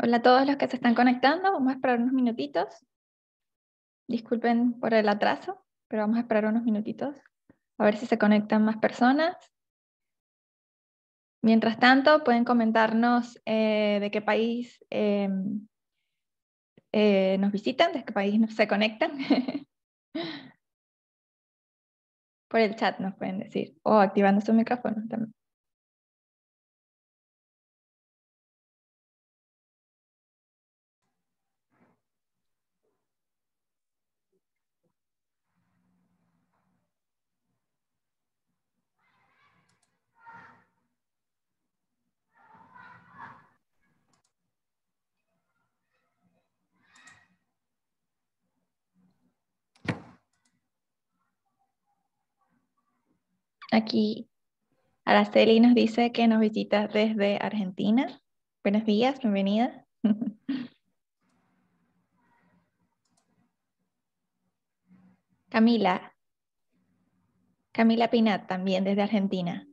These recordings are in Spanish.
Hola a todos los que se están conectando, vamos a esperar unos minutitos. Disculpen por el atraso, pero vamos a esperar unos minutitos a ver si se conectan más personas. Mientras tanto, pueden comentarnos eh, de qué país em, eh, nos visitan, de qué país se conectan. Por el chat nos pueden decir, o activando su micrófono también. Aquí Araceli nos dice que nos visita desde Argentina. Buenos días, bienvenida. Camila. Camila Pinat, también desde Argentina.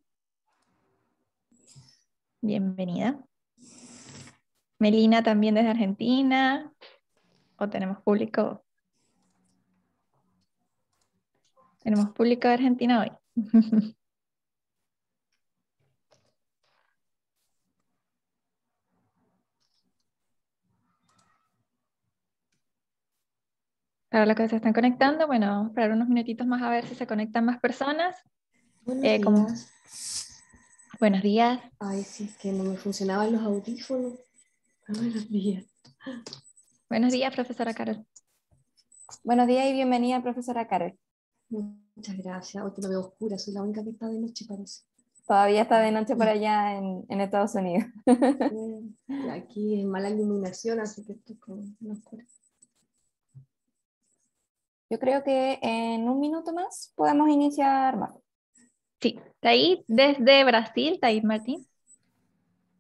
Bienvenida. Melina también desde Argentina. ¿O tenemos público? Tenemos público de Argentina hoy. Para los que se están conectando, bueno, vamos a esperar unos minutitos más a ver si se conectan más personas. Buenos eh, días. Buenos días. que no me funcionaban los audífonos. Buenos días. Buenos días, profesora Carol. Buenos días y bienvenida, profesora Carol. Muchas gracias. Hoy te lo veo oscura, soy la única que está de noche, parece. Todavía está de noche mm. por allá en, Estados Unidos. aquí es mala iluminación, así que estoy con oscura. Yo creo que en un minuto más podemos iniciar, Sí, Taí, desde Brasil, Taí Martín.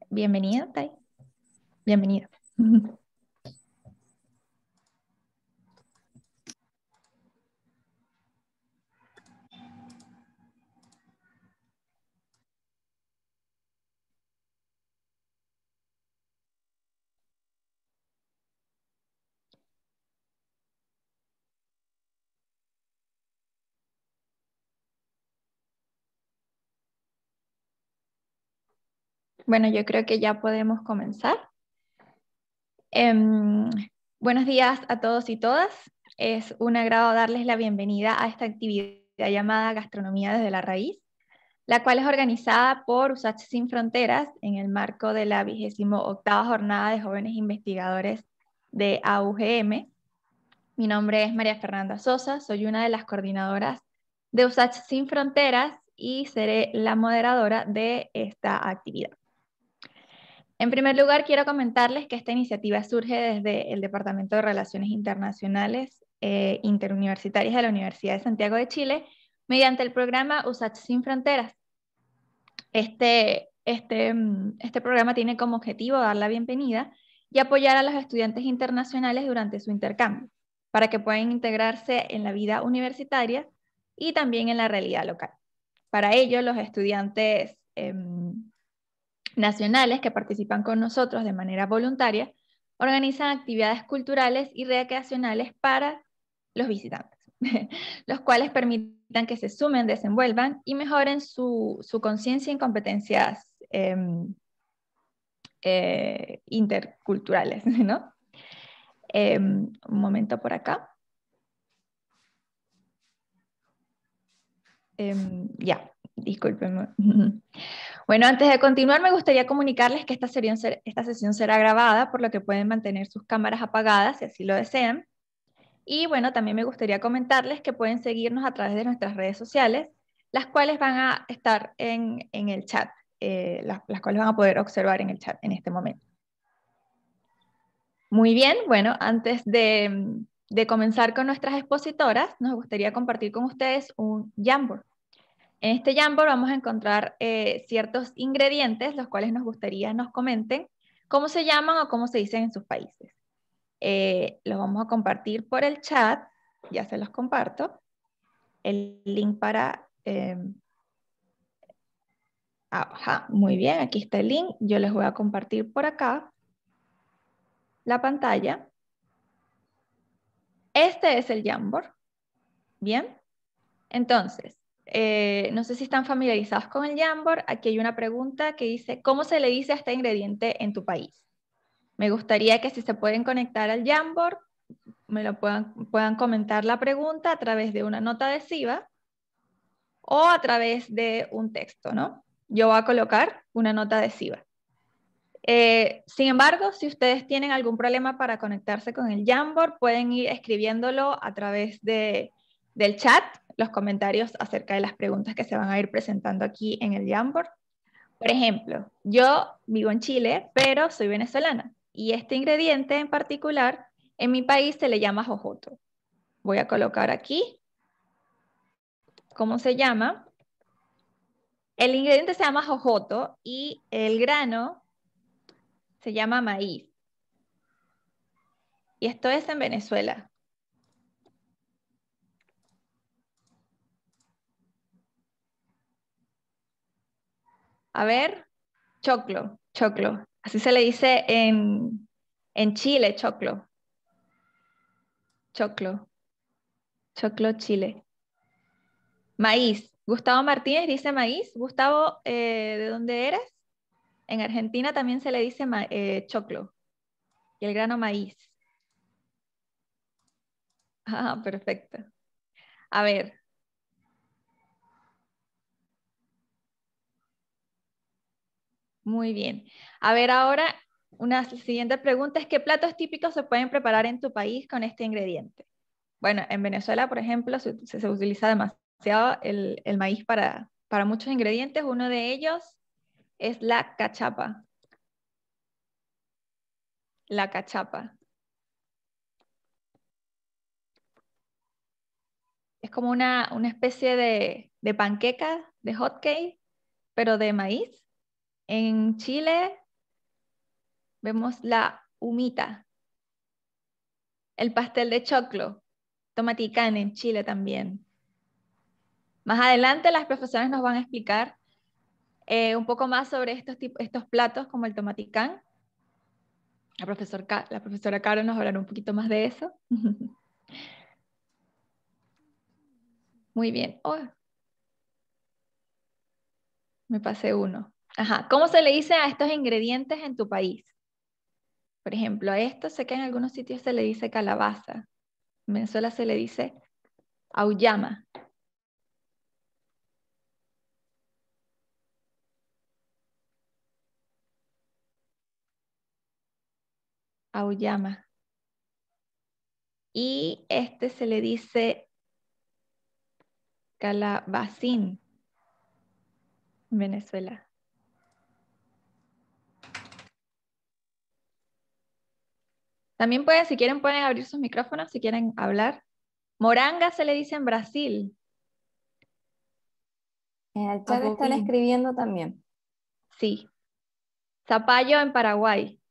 Bienvenida, Taí. Bienvenida. Bueno, yo creo que ya podemos comenzar. Em, buenos días a todos y todas. Es un agrado darles la bienvenida a esta actividad llamada Gastronomía desde la Raíz, la cual es organizada por USACH Sin Fronteras en el marco de la 28 Jornada de Jóvenes Investigadores de AUGM. Mi nombre es María Fernanda Sosa, soy una de las coordinadoras de USACH Sin Fronteras y seré la moderadora de esta actividad. En primer lugar, quiero comentarles que esta iniciativa surge desde el Departamento de Relaciones Internacionales eh, Interuniversitarias de la Universidad de Santiago de Chile mediante el programa USACH Sin Fronteras. Este, este, mm, este programa tiene como objetivo dar la bienvenida y apoyar a los estudiantes internacionales durante su intercambio para que puedan integrarse en la vida universitaria y también en la realidad local. Para ello, los estudiantes em, nacionales que participan con nosotros de manera voluntaria organizan actividades culturales y recreacionales para los visitantes, los cuales permitan que se sumen, desenvuelvan y mejoren su, conciencia en competencias em, eh, interculturales. Em, un momento por acá. Em, ya, Bueno, antes de continuar, me gustaría comunicarles que esta sesión, será grabada, por lo que pueden mantener sus cámaras apagadas si así lo desean. Y bueno, también me gustaría comentarles que pueden seguirnos a través de nuestras redes sociales, las cuales van a estar en, el chat, eh, las, cuales van a poder observar en el chat en este momento. Muy bien, bueno, antes de, de comenzar con nuestras expositoras, nos gustaría compartir con ustedes un Jamboard. En este Jamboard vamos a encontrar eh, ciertos ingredientes, los cuales nos gustaría nos comenten cómo se llaman o cómo se dicen en sus países. Eh, los vamos a compartir por el chat, ya se los comparto. El link para... Em, ah, muy bien, aquí está el link. Yo les voy a compartir por acá la pantalla. Este es el Jamboard. Bien. Entonces, eh, no sé si están familiarizados con el Jamboard. Aquí hay una pregunta que dice, ¿cómo se le dice a este ingrediente en tu país? Me gustaría que si se pueden conectar al Jamboard, me lo puedan, puedan comentar la pregunta a través de una nota adhesiva o a través de un texto, ¿no? Yo voy a colocar una nota adhesiva. Eh, sin embargo, si ustedes tienen algún problema para conectarse con el Jamboard, pueden ir escribiéndolo a través de, del chat los comentarios acerca de las preguntas que se van a ir presentando aquí en el Jamboard. Por ejemplo, yo vivo en Chile, pero soy venezolana y este ingrediente en particular en mi país se le llama jojoto. Voy a colocar aquí cómo se llama. El ingrediente se llama jojoto y el grano se llama maíz. Y esto es en Venezuela. A ver, choclo, choclo. Así se le dice en, Chile, choclo. Choclo. Choclo, Chile. Maíz. Gustavo Martínez dice maíz. Gustavo, eh, ¿de dónde eres? En Argentina también se le dice eh, choclo. Y el grano maíz. Ah, perfecto. A ver, Muy bien. A ver, ahora una siguiente pregunta es, ¿qué platos típicos se pueden preparar en tu país con este ingrediente? Bueno, en Venezuela, por ejemplo, se, se utiliza demasiado el, maíz para, muchos ingredientes. Uno de ellos es la cachapa. La cachapa. Es como una, especie de, de panqueca, de hot pero de maíz. En Chile vemos la humita, el pastel de choclo, tomaticán en Chile también. Más adelante las profesoras nos van a explicar eh, un poco más sobre estos, platos como el tomaticán. La, la profesora Caro nos hablará un poquito más de eso. Muy bien. Oh, me pasé uno. Ajá. ¿Cómo se le dice a estos ingredientes en tu país? Por ejemplo, a esto sé que en algunos sitios se le dice calabaza. En Venezuela se le dice auyama. Auyama. Y este se le dice calabacín Venezuela. También pueden, si quieren, pueden abrir sus micrófonos, si quieren hablar. Moranga se le dice en Brasil. En el están escribiendo también. Sí. Zapallo en Paraguay.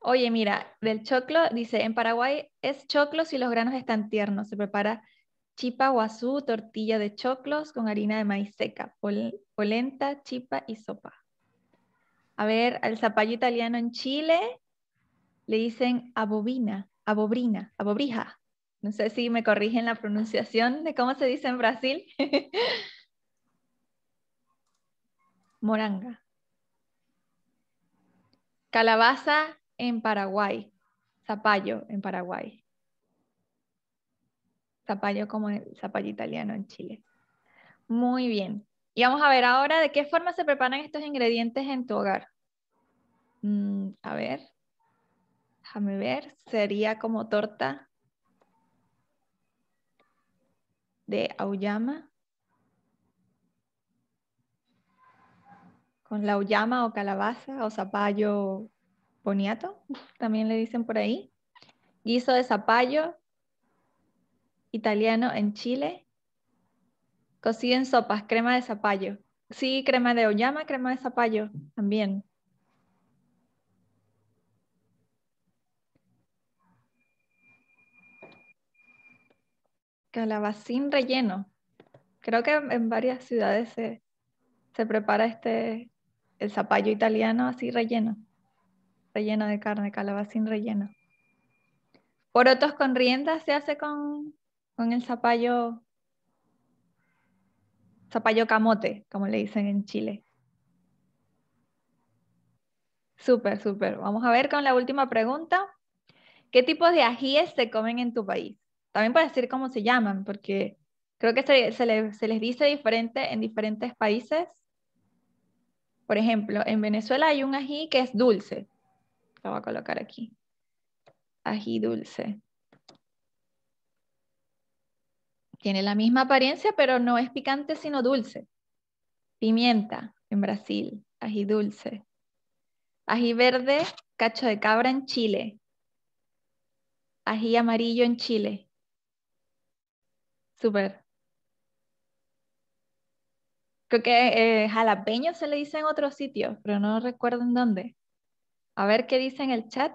Oye, mira, del choclo dice, en Paraguay es choclo si los granos están tiernos. Se prepara chipa guazú, tortilla de choclos con harina de maíz seca, polenta, chipa y sopa. A ver, al zapallo italiano en Chile le dicen abobina, abobrina, abobrija. No sé si me corrigen la pronunciación de cómo se dice en Brasil. Moranga. Calabaza en Paraguay. Zapallo en Paraguay. Zapallo como el zapallo italiano en Chile. Muy bien. Y vamos a ver ahora de qué forma se preparan estos ingredientes en tu hogar. Mm, a ver, déjame ver, sería como torta de auyama. Con la auyama o calabaza o zapallo boniato, también le dicen por ahí. Guiso de zapallo italiano en Chile. Cocí en sopas, crema de zapallo. Sí, crema de oyama, crema de zapallo también. Calabacín relleno. Creo que en varias ciudades se, prepara este, el zapallo italiano así relleno. Relleno de carne, calabacín relleno. Porotos con riendas se hace con, con el zapallo Zapallo camote, como le dicen en Chile. Súper, súper. Vamos a ver con la última pregunta. ¿Qué tipos de ajíes se comen en tu país? También para decir cómo se llaman, porque creo que se, les dice diferente en diferentes países. Por ejemplo, en Venezuela hay un ají que es dulce. Lo voy a colocar aquí. Ají dulce. Tiene la misma apariencia, pero no es picante sino dulce. Pimienta en Brasil, ají dulce. Ají verde, cacho de cabra en Chile. Ají amarillo en Chile. Súper. Creo que eh, jalapeño se le dice en otros sitios, pero no recuerdo en dónde. A ver qué dice en el chat.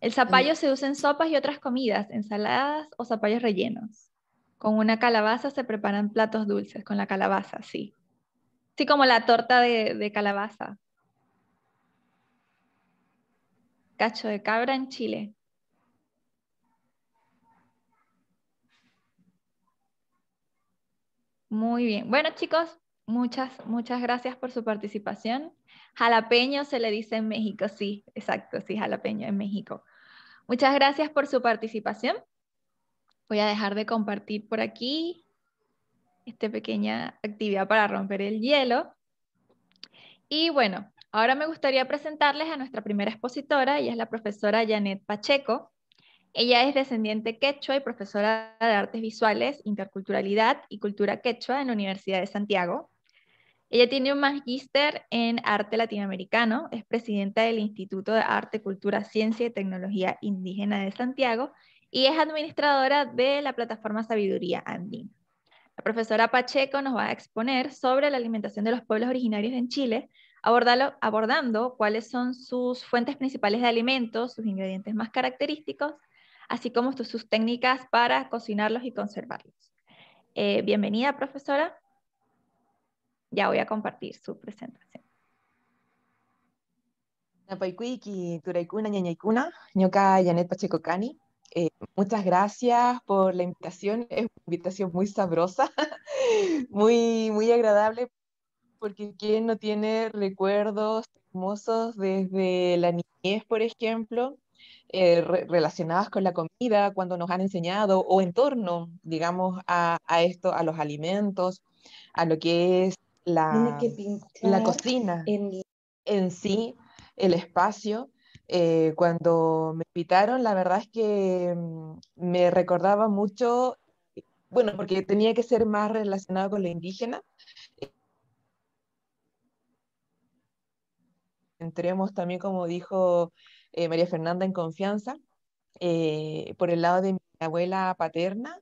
El zapallo se usa en sopas y otras comidas, ensaladas o zapallos rellenos. Con una calabaza se preparan platos dulces, con la calabaza, sí. Sí, como la torta de, calabaza. Cacho de cabra en Chile. Muy bien. Bueno, chicos, muchas, muchas gracias por su participación. Jalapeño se le dice en México, sí, exacto, sí, jalapeño en México. Muchas gracias por su participación. Voy a dejar de compartir por aquí esta pequeña actividad para romper el hielo. Y bueno, ahora me gustaría presentarles a nuestra primera expositora, y es la profesora Janet Pacheco. Ella es descendiente quechua y profesora de artes visuales, interculturalidad y cultura quechua en la Universidad de Santiago. Ella tiene un magíster en arte latinoamericano, es presidenta del Instituto de Arte, Cultura, Ciencia y Tecnología Indígena de Santiago y es administradora de la plataforma Sabiduría Andina. La profesora Pacheco nos va a exponer sobre la alimentación de los pueblos originarios en Chile, abordando cuáles son sus fuentes principales de alimentos, sus ingredientes más característicos, así como sus, técnicas para cocinarlos y conservarlos. Eh, bienvenida, profesora. Ya voy a compartir su presentación. Napaikuiki, Turaikuna, Ñoka Pacheco Cani, eh, muchas gracias por la invitación. Es una invitación muy sabrosa, muy, muy agradable, porque quien no tiene recuerdos hermosos desde la niñez, por ejemplo, eh, relacionados relacionadas con la comida, cuando nos han enseñado, o en torno, digamos, a, esto, a los alimentos, a lo que es la, cocina en... en sí, el espacio. Eh, cuando me invitaron, la verdad es que mm, me recordaba mucho, eh, bueno, porque tenía que ser más relacionado con lo indígena. Entremos también, como dijo eh, María Fernanda, en confianza, por el lado de mi abuela paterna,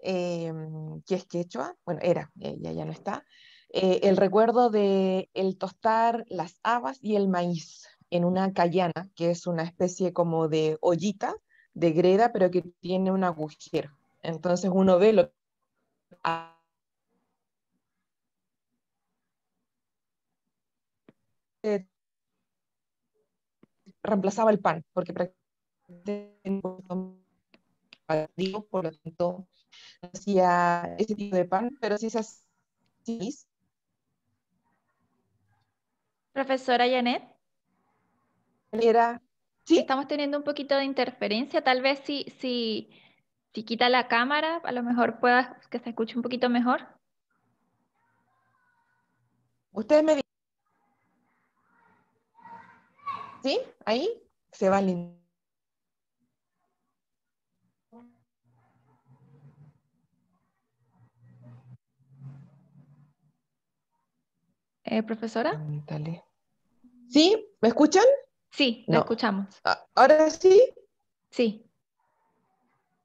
que es quechua, bueno, era, ella ya no está, el recuerdo de el tostar las habas y el maíz en una cayana, que es una especie como de ollita, de greda, pero que tiene un agujero. Entonces uno ve lo reemplazaba el pan, porque digo, por lo tanto, hacía ese tipo de pan, pero sí se Profesora Janet. Estamos teniendo un poquito de interferencia. Tal vez si, si, quita la cámara, a lo mejor pueda que se escuche un poquito mejor. Ustedes me ¿Sí? Ahí se va el eh, profesora. ¿Sí? ¿Me escuchan? Sí, lo escuchamos. Ah, ¿Ahora sí? Sí.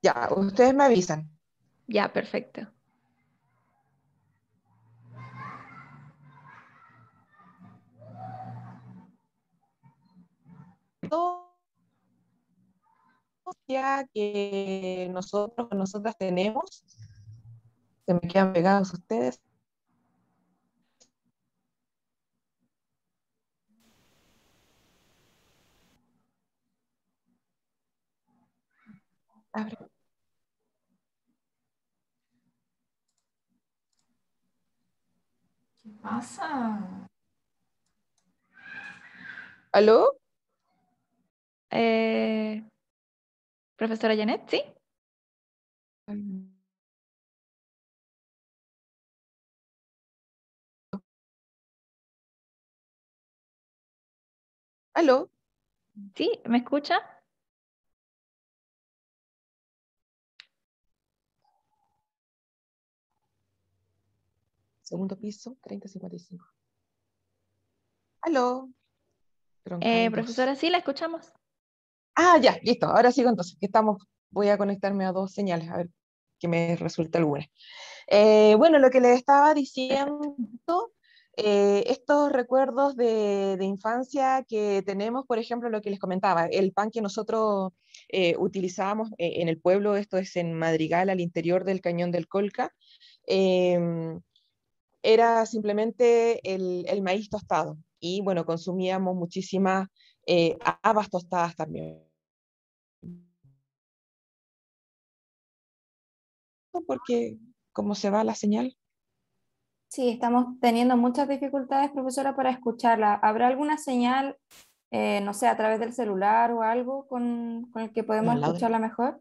Ya, ustedes me avisan. Ya, perfecto. que nosotros, nosotras tenemos, se me quedan pegados ustedes. ¿Qué pasa? ¿Aló? Eh, Profesora Janet, ¿sí? ¿Aló? ¿Sí? ¿Me escucha? Segundo piso, 3055. Aló. Eh, profesora, sí, la escuchamos. Ah, ya, listo. Ahora sigo entonces, que estamos, voy a conectarme a dos señales, a ver qué me resulta alguna. Eh, bueno, lo que les estaba diciendo, eh, estos recuerdos de, infancia que tenemos, por ejemplo, lo que les comentaba, el pan que nosotros utilizábamos en el pueblo, esto es en Madrigal, al interior del cañón del Colca, era simplemente el, maíz tostado y bueno, consumíamos muchísimas eh, habas tostadas también. Porque, ¿cómo se va la señal? Sí, estamos teniendo muchas dificultades, profesora, para escucharla. ¿Habrá alguna señal, eh, no sé, a través del celular o algo con, el que podemos escucharla mejor?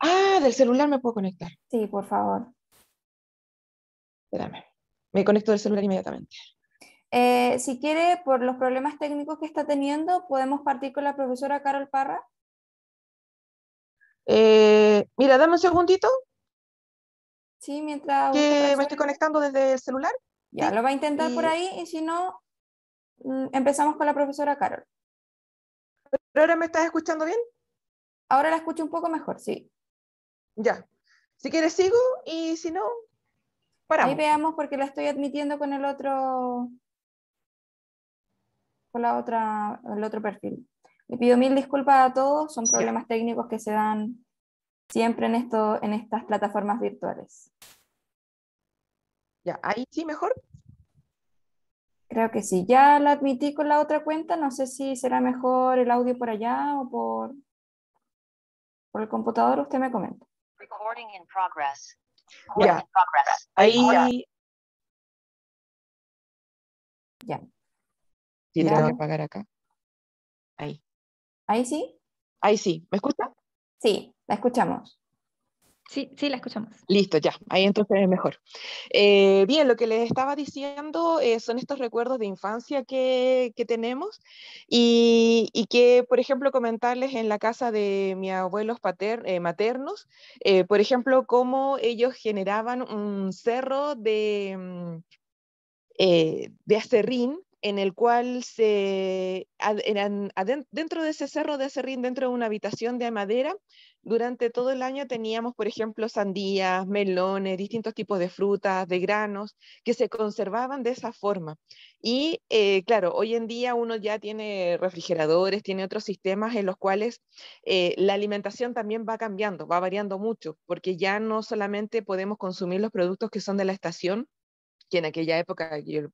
Ah, del celular me puedo conectar. Sí, por favor. Espérame. Me conecto del celular inmediatamente. Eh, si quiere, por los problemas técnicos que está teniendo, podemos partir con la profesora Carol Parra. Eh, mira, dame un segundito. Sí, mientras... me estoy conectando desde el celular. Ya, lo va a intentar por ahí y si no, mm, empezamos con la profesora Carol. ¿Pero ahora me estás escuchando bien? Ahora la escucho un poco mejor, sí. Ya. Si quieres sigo y si no, Ahí veamos porque la estoy admitiendo con el otro, con la otra, el otro perfil. Le pido mil disculpas a todos, son problemas técnicos que se dan siempre en, esto, en estas plataformas virtuales. Ya, ahí sí mejor. Creo que sí. Ya la admití con la otra cuenta. No sé si será mejor el audio por allá o por, por el computador. Usted me comenta. Ya. Ahí. Ya. tiene que apagar acá. Ahí. ¿Ahí sí? Ahí sí. ¿Me escucha? Sí, la escuchamos. Sí, sí, la escuchamos. Listo, ya, ahí entonces es mejor. Eh, bien, lo que les estaba diciendo eh, son estos recuerdos de infancia que, tenemos y, que, por ejemplo, comentarles en la casa de mis abuelos pater, eh, maternos, por ejemplo, cómo ellos generaban un cerro de, mm, de acerrín en el cual se, eran, dentro de ese cerro de acerrín, dentro de una habitación de madera, durante todo el año teníamos, por ejemplo, sandías, melones, distintos tipos de frutas, de granos, que se conservaban de esa forma. Y eh, claro, hoy en día uno ya tiene refrigeradores, tiene otros sistemas en los cuales eh, la alimentación también va cambiando, va variando mucho, porque ya no solamente podemos consumir los productos que son de la estación, que en aquella época, yo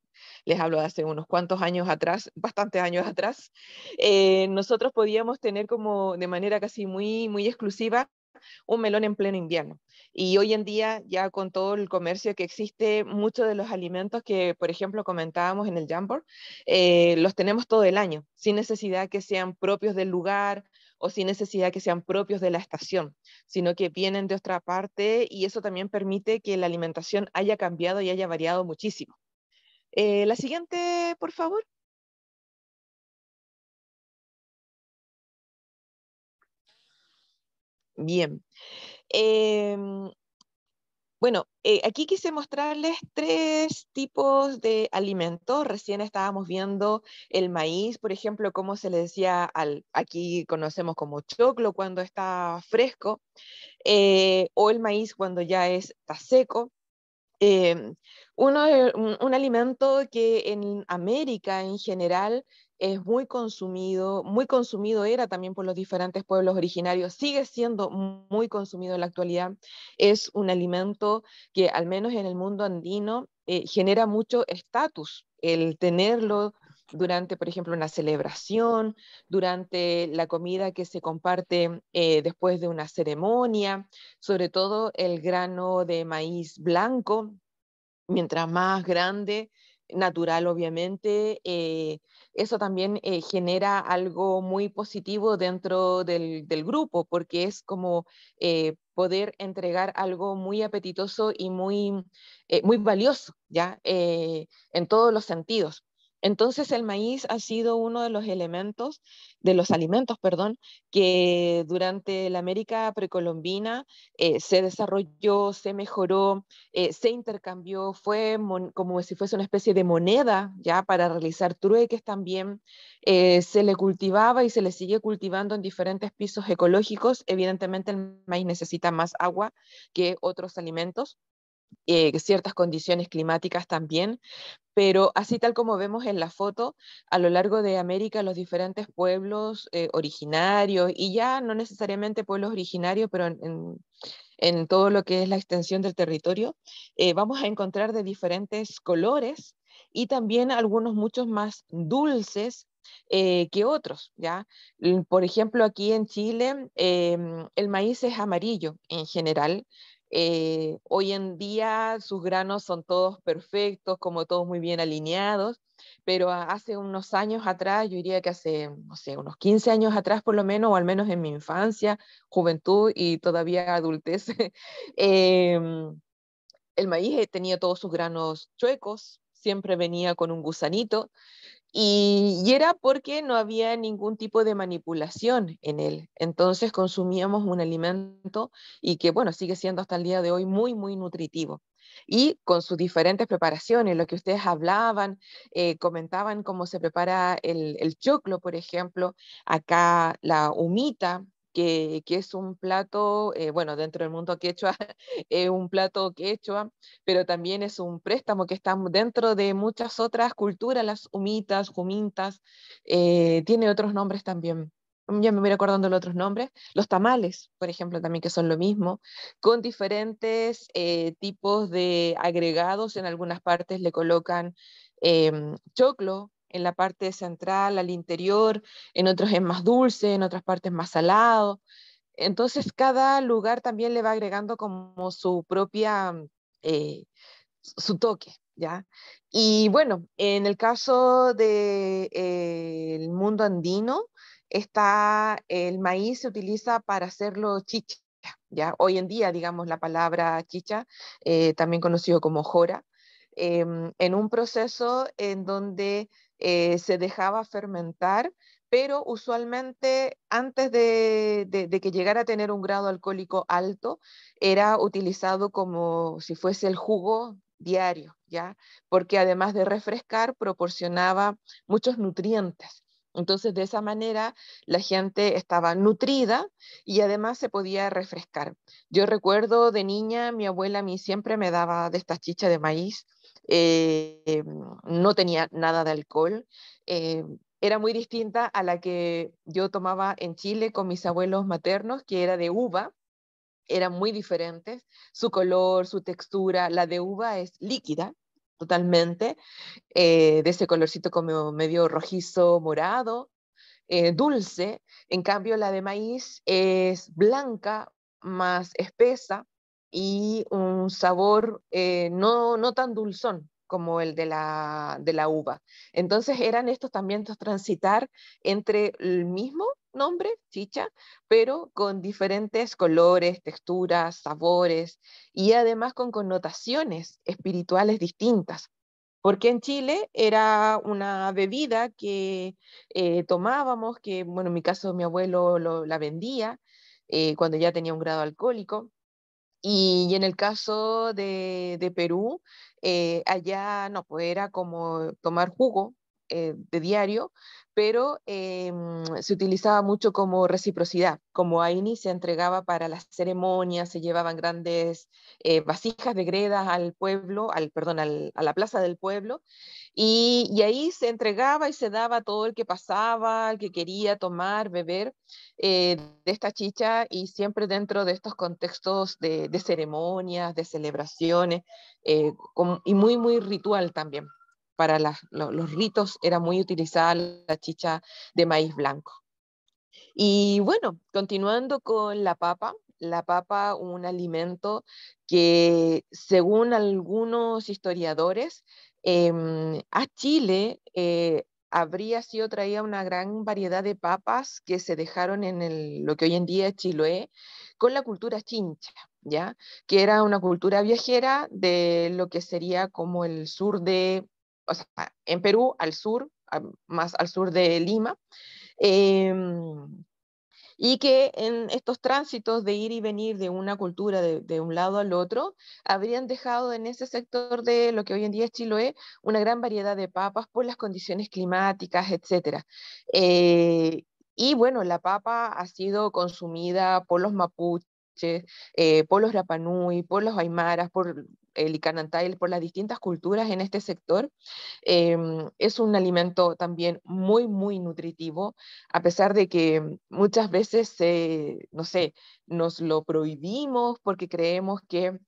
les hablo de hace unos cuantos años atrás, bastantes años atrás, eh, nosotros podíamos tener como de manera casi muy, muy exclusiva un melón en pleno invierno. Y hoy en día, ya con todo el comercio que existe, muchos de los alimentos que, por ejemplo, comentábamos en el Jamboard, eh, los tenemos todo el año, sin necesidad que sean propios del lugar o sin necesidad que sean propios de la estación, sino que vienen de otra parte y eso también permite que la alimentación haya cambiado y haya variado muchísimo. Eh, la siguiente, por favor. Bien. Em, bueno, eh, aquí quise mostrarles tres tipos de alimentos. Recién estábamos viendo el maíz, por ejemplo, como se le decía, aquí conocemos como choclo cuando está fresco, eh, o el maíz cuando ya está seco. Em, un, alimento que en América en general es muy consumido, muy consumido era también por los diferentes pueblos originarios, sigue siendo muy consumido en la actualidad. Es un alimento que al menos en el mundo andino eh, genera mucho estatus el tenerlo durante, por ejemplo, una celebración, durante la comida que se comparte eh, después de una ceremonia, sobre todo el grano de maíz blanco, mientras más grande natural, obviamente. Eh, eso también eh, genera algo muy positivo dentro del, grupo, porque es como eh, poder entregar algo muy apetitoso y muy, muy valioso, ¿ya? en todos los sentidos. Entonces el maíz ha sido uno de los elementos, de los alimentos, perdón, que durante la América precolombina eh, se desarrolló, se mejoró, eh, se intercambió, fue como si fuese una especie de moneda ya para realizar trueques también. Eh, se le cultivaba y se le sigue cultivando en diferentes pisos ecológicos. Evidentemente el maíz necesita más agua que otros alimentos eh, ciertas condiciones climáticas también, pero así tal como vemos en la foto, a lo largo de América los diferentes pueblos eh, originarios, y ya no necesariamente pueblos originarios, pero en, todo lo que es la extensión del territorio, eh, vamos a encontrar de diferentes colores y también algunos muchos más dulces que otros, ¿ya? Por ejemplo, aquí en Chile em, el maíz es amarillo en general, eh, hoy en día sus granos son todos perfectos, como todos muy bien alineados, pero hace unos años atrás, yo diría que hace, no sé, unos 15 años atrás por lo menos, o al menos en mi infancia, juventud y todavía adultez, em, el maíz eh, tenía todos sus granos chuecos, siempre venía con un gusanito, y, era porque no había ningún tipo de manipulación en él. Entonces consumíamos un alimento y que, bueno, sigue siendo hasta el día de hoy muy, muy nutritivo. Y con sus diferentes preparaciones, lo que ustedes hablaban, eh, comentaban cómo se prepara el choclo, por ejemplo, acá la humita, que, es un plato, eh, bueno, dentro del mundo quechua, es un plato quechua, pero también es un préstamo que está dentro de muchas otras culturas, las humitas, jumintas, eh, tiene otros nombres también mm, ya me voy acordando los otros nombres, los tamales, por ejemplo, también que son lo mismo, con diferentes eh, tipos de agregados. En algunas partes le colocan em, choclo, en la parte central, al interior, en otros es más dulce, en otras partes más salado. Entonces cada lugar también le va agregando como su propia, mm, eh, su toque, ¿ya? Y bueno, en el caso del de, eh, el mundo andino, está, el maíz se utiliza para hacerlo chicha, ¿ya? Hoy en día, digamos, la palabra chicha, eh, también conocido como jora, em, en un proceso en donde eh, se dejaba fermentar, pero usualmente antes de, de, que llegara a tener un grado alcohólico alto, era utilizado como si fuese el jugo diario, ¿ya? Porque además de refrescar, proporcionaba muchos nutrientes. Entonces, de esa manera, la gente estaba nutrida y además se podía refrescar. Yo recuerdo de niña, mi abuela a mí siempre me daba de estas chicha de maíz. Eh, no tenía nada de alcohol. Eh, era muy distinta a la que yo tomaba en Chile con mis abuelos maternos, que era de uva, eran muy diferentes. Su color, su textura, la de uva es líquida, totalmente, eh, de ese colorcito como medio rojizo, morado, eh, dulce. En cambio, la de maíz es blanca, más espesa y un sabor eh, no, tan dulzón como el de la, uva. Entonces eran estos también transitar entre el mismo nombre, chicha, pero con diferentes colores, texturas, sabores y además con connotaciones espirituales distintas. Porque en Chile era una bebida que eh, tomábamos, que bueno, en mi caso mi abuelo la vendía eh, cuando ya tenía un grado alcohólico. Y, en el caso de, Perú, eh, allá no, pues era como tomar jugo, eh, de diario, pero em, se utilizaba mucho como reciprocidad. Como Aini se entregaba para las ceremonias, se llevaban grandes eh, vasijas de greda al pueblo, al, perdón, a la plaza del pueblo, y, ahí se entregaba y se daba todo el que pasaba, el que quería tomar, beber eh, de esta chicha, y siempre dentro de estos contextos de, ceremonias, de celebraciones, y muy, muy ritual también para los ritos era muy utilizada la chicha de maíz blanco. Y bueno, continuando con la papa, la papa un alimento que según algunos historiadores em, a Chile eh, habría sido traída una gran variedad de papas que se dejaron en lo que hoy en día es Chiloé con la cultura chincha. ¿Ya? que era una cultura viajera de lo que sería como el sur de en Perú, al sur, más al sur de Lima, em, y que en estos tránsitos de ir y venir de una cultura de, un lado al otro, habrían dejado en ese sector de lo que hoy en día es Chiloé una gran variedad de papas por las condiciones climáticas, etc. Eh, y bueno, la papa ha sido consumida por los mapuches eh, por los Rapanui, por los Aymaras, por el por las distintas culturas en este sector. Em, es un alimento también muy, muy nutritivo, a pesar de que muchas veces, no sé, nos lo prohibimos porque creemos que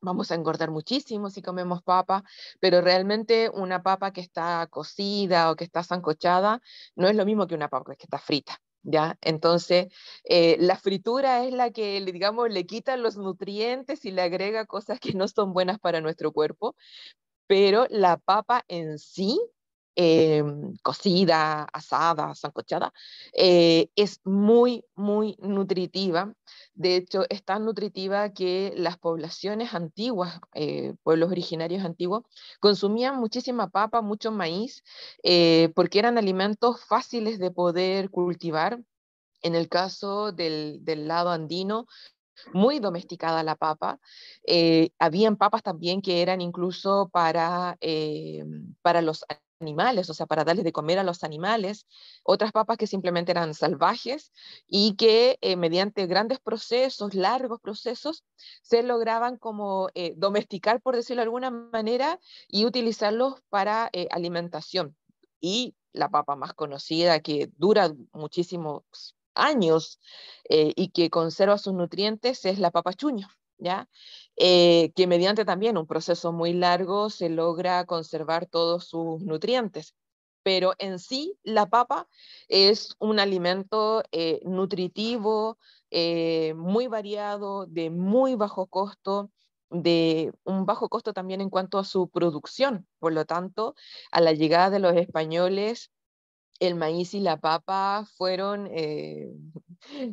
vamos a engordar muchísimo si comemos papa, pero realmente una papa que está cocida o que está zancochada no es lo mismo que una papa que está frita. ¿ya? Entonces, eh, la fritura es la que, digamos, le quita los nutrientes y le agrega cosas que no son buenas para nuestro cuerpo, pero la papa en sí Em, cocida, asada, sancochada, eh, es muy, muy nutritiva. De hecho, es tan nutritiva que las poblaciones antiguas, eh, pueblos originarios antiguos, consumían muchísima papa, mucho maíz, eh, porque eran alimentos fáciles de poder cultivar. En el caso del, lado andino, muy domesticada la papa. habían papas también que eran incluso para, em, para los animales, o sea, para darles de comer a los animales, otras papas que simplemente eran salvajes y que eh, mediante grandes procesos, largos procesos, se lograban como eh, domesticar, por decirlo de alguna manera, y utilizarlos para eh, alimentación. Y la papa más conocida que dura muchísimos años y que conserva sus nutrientes es la papa chuño, ¿ya? Eh, que mediante también un proceso muy largo se logra conservar todos sus nutrientes. Pero en sí, la papa es un alimento eh, nutritivo, eh, muy variado, de muy bajo costo, de un bajo costo también en cuanto a su producción. Por lo tanto, a la llegada de los españoles, el maíz y la papa fueron,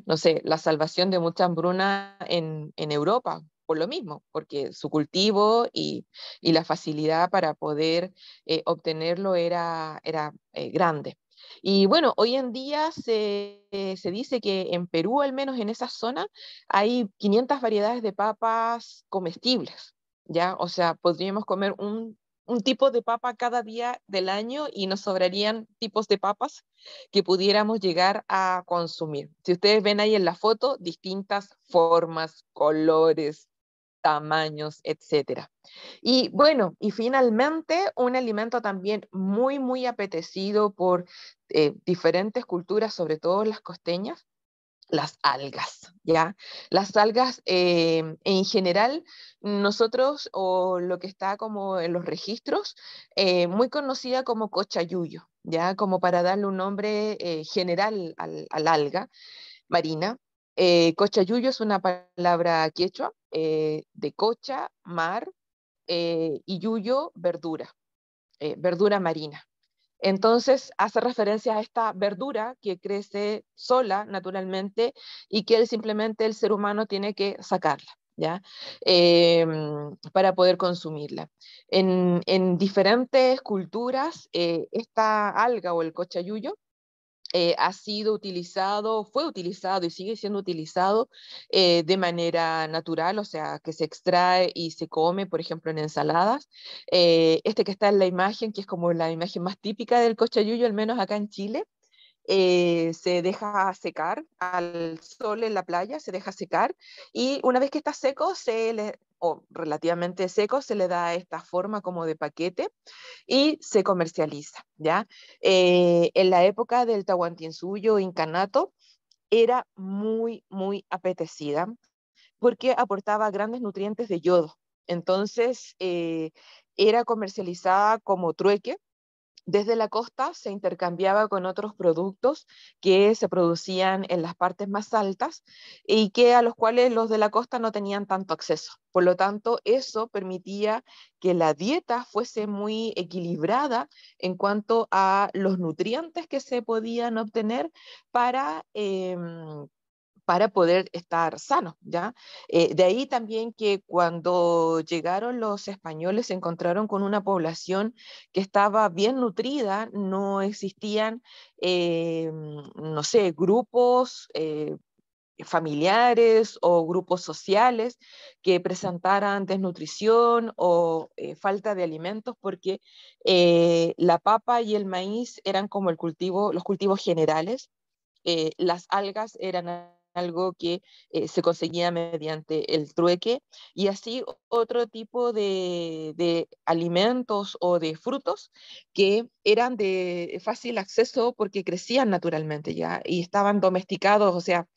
no sé, la salvación de mucha hambruna en Europa, por lo mismo, porque su cultivo y, la facilidad para poder eh, obtenerlo era, era eh, grande. Y bueno, hoy en día eh, se, dice que en Perú, al menos en esa zona, hay 500 variedades de papas comestibles, ¿ya? O sea, podríamos comer un, un tipo de papa cada día del año y nos sobrarían tipos de papas que pudiéramos llegar a consumir. Si ustedes ven ahí en la foto, distintas formas, colores, tamaños, etcétera. Y bueno, y finalmente un alimento también muy, muy apetecido por eh, diferentes culturas, sobre todo las costeñas, las algas, ¿ya? Las algas em, en general, nosotros, o lo que está como en los registros, eh, muy conocida como cochayuyo, ¿ya? Como para darle un nombre eh, general al, al, alga marina. cochayuyo es una palabra quechua eh, de cocha, mar, eh, y yuyo, verdura, eh, verdura marina. Entonces hace referencia a esta verdura que crece sola naturalmente y que simplemente el ser humano tiene que sacarla. ¿Ya? Em, para poder consumirla. En, diferentes culturas, esta alga o el cocha yuyo, eh, ha sido utilizado, fue utilizado y sigue siendo utilizado eh, de manera natural, o sea, que se extrae y se come, por ejemplo, en ensaladas. Eh, este que está en la imagen, que es como la imagen más típica del cochayuyo, al menos acá en Chile, se deja secar al sol en la playa, se deja secar y una vez que está seco se le, relativamente seco, se le da esta forma como de paquete y se comercializa, ¿ya? Eh, en la época del Tahuantinsuyo, Incanato, era muy, muy apetecida porque aportaba grandes nutrientes de yodo. Entonces, eh, era comercializada como trueque, desde la costa se intercambiaba con otros productos que se producían en las partes más altas y que a los cuales los de la costa no tenían tanto acceso. Por lo tanto, eso permitía que la dieta fuese muy equilibrada en cuanto a los nutrientes que se podían obtener para em, para poder estar sanos, ¿ya? Eh, de ahí también que cuando llegaron los españoles se encontraron con una población que estaba bien nutrida, no existían, eh, no sé, grupos eh, familiares o grupos sociales que presentaran desnutrición o falta de alimentos porque la papa y el maíz eran como los cultivos generales, las algas eran algo que eh, se conseguía mediante el trueque y así otro tipo de, alimentos o de frutos que eran de fácil acceso porque crecían naturalmente ya y estaban domesticados, o sea,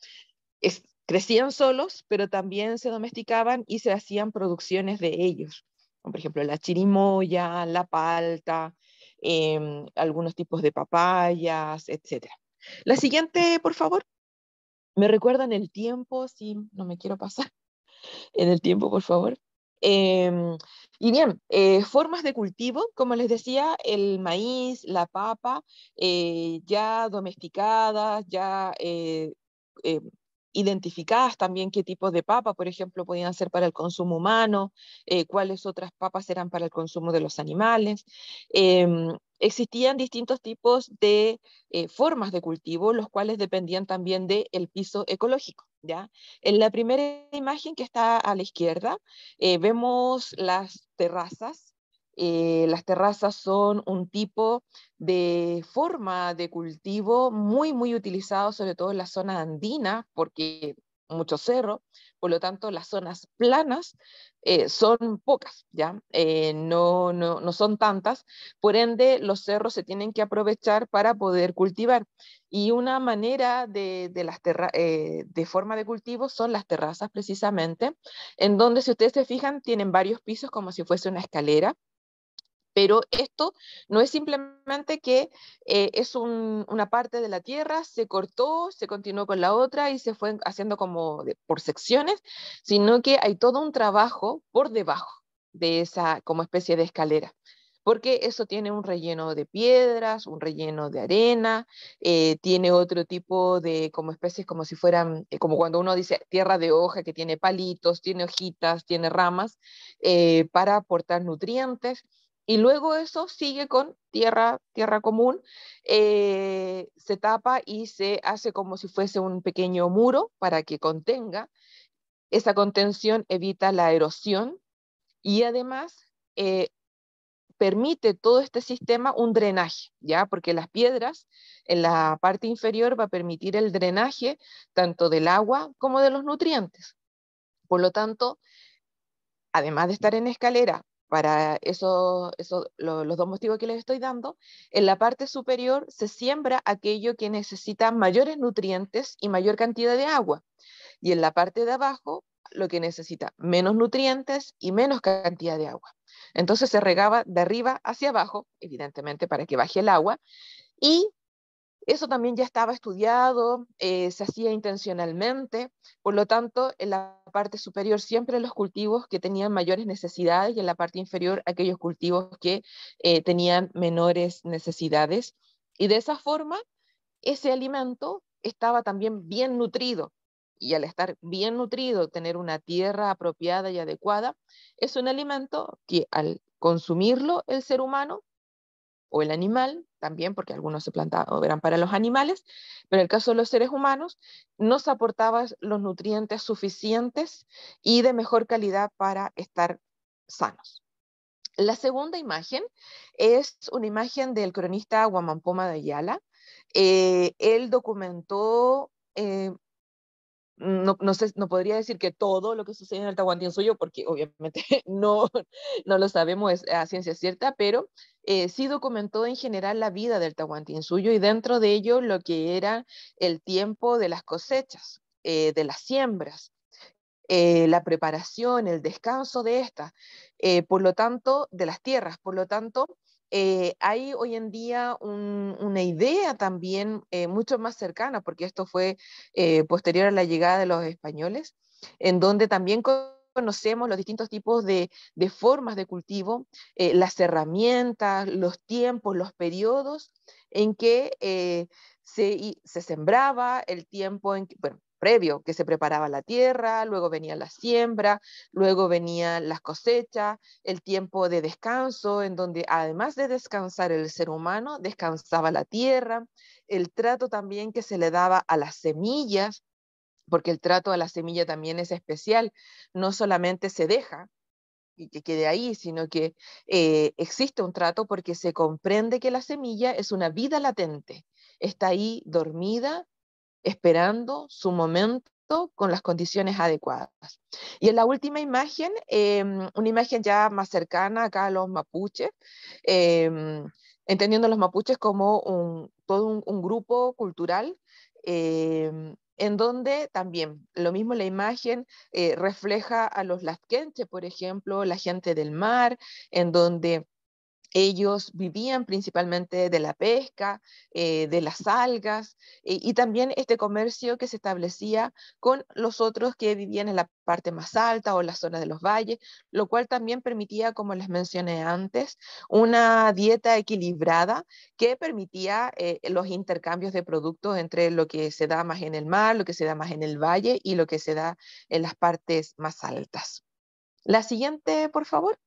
crecían solos, pero también se domesticaban y se hacían producciones de ellos. como Por ejemplo, la chirimoya, la palta, em, algunos tipos de papayas, etc. La siguiente, por favor. Me recuerdan el tiempo, sí, no me quiero pasar en el tiempo, por favor. Em, y bien, eh, formas de cultivo, como les decía, el maíz, la papa, eh, ya domesticadas, ya eh, identificadas también qué tipos de papa, por ejemplo, podían ser para el consumo humano, cuáles otras papas eran para el consumo de los animales. Em, Existían distintos tipos de eh, formas de cultivo, los cuales dependían también del piso ecológico. ¿ya? En la primera imagen que está a la izquierda, eh, vemos las terrazas. Eh, las terrazas son un tipo de forma de cultivo muy, muy utilizado, sobre todo en la zona andina, porque mucho cerro, por lo tanto las zonas planas eh, son pocas, ¿ya? Eh, no, son tantas, por ende los cerros se tienen que aprovechar para poder cultivar. Y una manera de, las eh, de forma de cultivo son las terrazas precisamente, en donde si ustedes se fijan tienen varios pisos como si fuese una escalera, pero esto no es simplemente que eh, es una parte de la tierra, se cortó, se continuó con la otra y se fue haciendo como por secciones, sino que hay todo un trabajo por debajo de esa como especie de escalera porque eso tiene un relleno de piedras, un relleno de arena, eh, tiene otro tipo de como especies como si fueran, eh, como cuando uno dice tierra de hoja que tiene palitos, tiene hojitas, tiene ramas, para aportar nutrientes. Y luego eso sigue con tierra, tierra común, eh, se tapa y se hace como si fuese un pequeño muro para que contenga. Esa contención evita la erosión y además eh, permite todo este sistema un drenaje, ¿ya? Porque las piedras en la parte inferior va a permitir el drenaje tanto del agua como de los nutrientes. Por lo tanto, además de estar en escalera, para eso, los dos motivos que les estoy dando, en la parte superior se siembra aquello que necesita mayores nutrientes y mayor cantidad de agua. Y en la parte de abajo, lo que necesita menos nutrientes y menos cantidad de agua. Entonces se regaba de arriba hacia abajo, evidentemente para que baje el agua, y eso también ya estaba estudiado, eh, se hacía intencionalmente, por lo tanto, en la parte superior siempre los cultivos que tenían mayores necesidades y en la parte inferior aquellos cultivos que eh, tenían menores necesidades. Y de esa forma, ese alimento estaba también bien nutrido. Y al estar bien nutrido, tener una tierra apropiada y adecuada, es un alimento que al consumirlo el ser humano o el animal, también porque algunos se plantaban, eran para los animales, pero en el caso de los seres humanos, nos aportaba los nutrientes suficientes y de mejor calidad para estar sanos. La segunda imagen es una imagen del cronista Guamampoma de Ayala. Eh, él documentó eh, no, no, sé, no podría decir que todo lo que sucede en el Tahuantinsuyo, porque obviamente no, lo sabemos a ciencia cierta, pero eh, sí documentó en general la vida del Tahuantinsuyo y dentro de ello lo que era el tiempo de las cosechas, eh, de las siembras, eh, la preparación, el descanso de estas, por lo tanto, de las tierras, por lo tanto, eh, hay hoy en día una idea también eh, mucho más cercana, porque esto fue eh, posterior a la llegada de los españoles, en donde también conocemos los distintos tipos de, formas de cultivo, las herramientas, los tiempos, los periodos en que se, sembraba, el tiempo en que, previo, que se preparaba la tierra, luego venía la siembra, luego venían las cosechas, el tiempo de descanso, en donde además de descansar el ser humano, descansaba la tierra, el trato también que se le daba a las semillas, porque el trato a la semilla también es especial, no solamente se deja y que quede ahí, sino que eh, existe un trato porque se comprende que la semilla es una vida latente, está ahí dormida, esperando su momento con las condiciones adecuadas. Y en la última imagen, em, una imagen ya más cercana acá a los mapuches, em, entendiendo a los mapuches como un, todo un, grupo cultural. Em, en donde también, lo mismo la imagen eh, refleja a los lasquenches, por ejemplo, la gente del mar, en donde ellos vivían principalmente de la pesca, eh, de las algas y también este comercio que se establecía con los otros que vivían en la parte más alta o la zona de los valles, lo cual también permitía, como les mencioné antes, una dieta equilibrada que permitía eh, los intercambios de productos entre lo que se da más en el mar, lo que se da más en el valle y lo que se da en las partes más altas. La siguiente, por favor.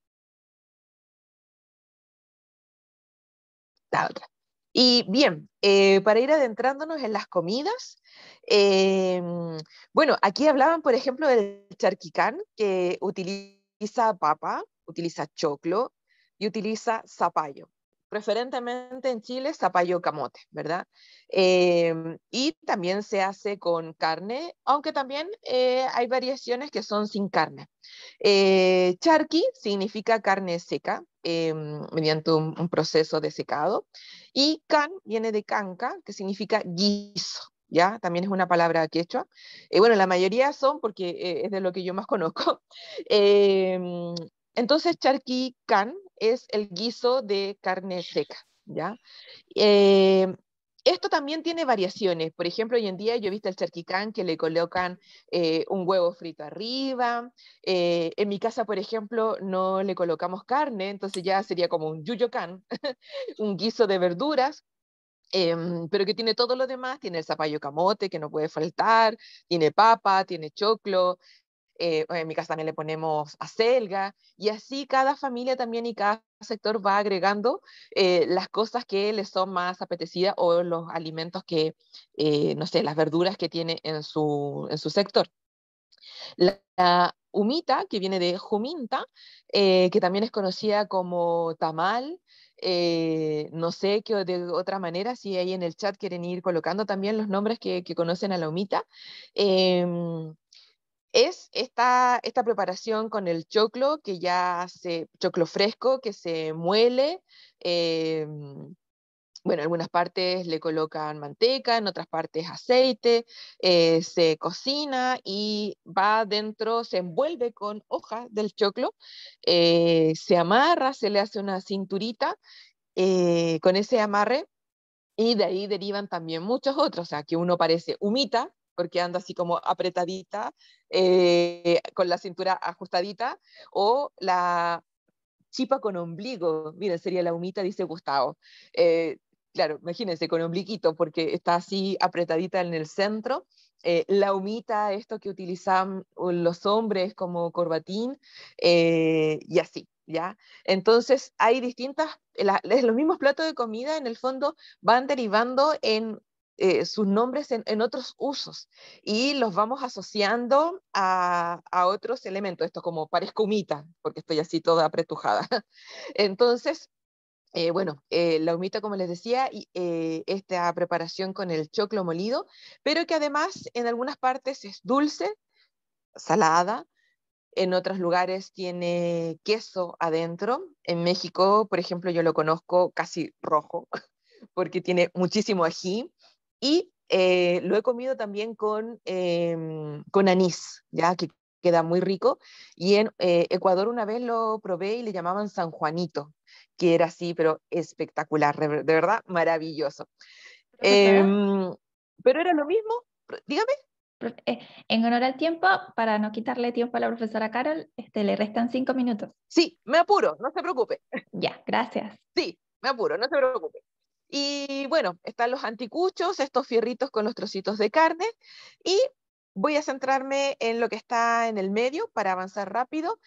Y bien, eh, para ir adentrándonos en las comidas, eh, bueno, aquí hablaban, por ejemplo, del charquicán, que utiliza papa, utiliza choclo y utiliza zapallo preferentemente en Chile, zapallo camote, ¿verdad? Em, y también se hace con carne, aunque también eh, hay variaciones que son sin carne. Eh, charqui significa carne seca, em, mediante un, proceso de secado. Y can viene de canca, que significa guiso. ¿Ya? También es una palabra quechua. Eh, bueno, la mayoría son, porque es de lo que yo más conozco. Em, entonces, charqui can es el guiso de carne seca, ¿ya? Eh, esto también tiene variaciones. Por ejemplo, hoy en día yo he visto el charquicán que le colocan eh, un huevo frito arriba. Eh, en mi casa, por ejemplo, no le colocamos carne, entonces ya sería como un yuyocán, un guiso de verduras, em, pero que tiene todo lo demás. Tiene el zapallo camote, que no puede faltar, tiene papa, tiene choclo, eh, en mi casa también le ponemos acelga, y así cada familia también y cada sector va agregando eh, las cosas que les son más apetecidas o los alimentos que, eh, no sé, las verduras que tiene en su, en su sector. La, humita, que viene de juminta, que también es conocida como tamal, no sé qué de otra manera, si ahí en el chat quieren ir colocando también los nombres que, que conocen a la humita. Eh, es esta, preparación con el choclo, que ya hace choclo fresco, que se muele. Em, bueno, en algunas partes le colocan manteca, en otras partes aceite, eh, se cocina y va dentro, se envuelve con hojas del choclo, eh, se amarra, se le hace una cinturita eh, con ese amarre y de ahí derivan también muchos otros, o sea, que uno parece humita, porque anda así como apretadita, eh, con la cintura ajustadita, o la chipa con ombligo, miren, sería la humita, dice Gustavo. Eh, claro, imagínense, con ombliguito, porque está así apretadita en el centro. Eh, la humita, esto que utilizan los hombres como corbatín, y así, ¿ya? Entonces, hay distintas, los mismos platos de comida en el fondo van derivando en eh, sus nombres en, otros usos y los vamos asociando a, otros elementos. Esto como parezco humita, porque estoy así toda apretujada. Entonces, eh, bueno, eh, la humita, como les decía, y, esta preparación con el choclo molido, pero que además en algunas partes es dulce, salada, en otros lugares tiene queso adentro. En México, por ejemplo, yo lo conozco casi rojo, porque tiene muchísimo ají. Y eh, lo he comido también con, em, con anís, ya que queda muy rico. Y en eh, Ecuador una vez lo probé y le llamaban San Juanito, que era así, pero espectacular, de verdad, maravilloso. Em, pero era lo mismo, dígame. Eh, en honor al tiempo, para no quitarle tiempo a la profesora Carol, este, le restan cinco minutos. Sí, me apuro, no se preocupe. Ya, gracias. Sí, me apuro, no se preocupe. Y bueno, están los anticuchos, estos fierritos con los trocitos de carne. Y voy a centrarme en lo que está en el medio para avanzar rápido.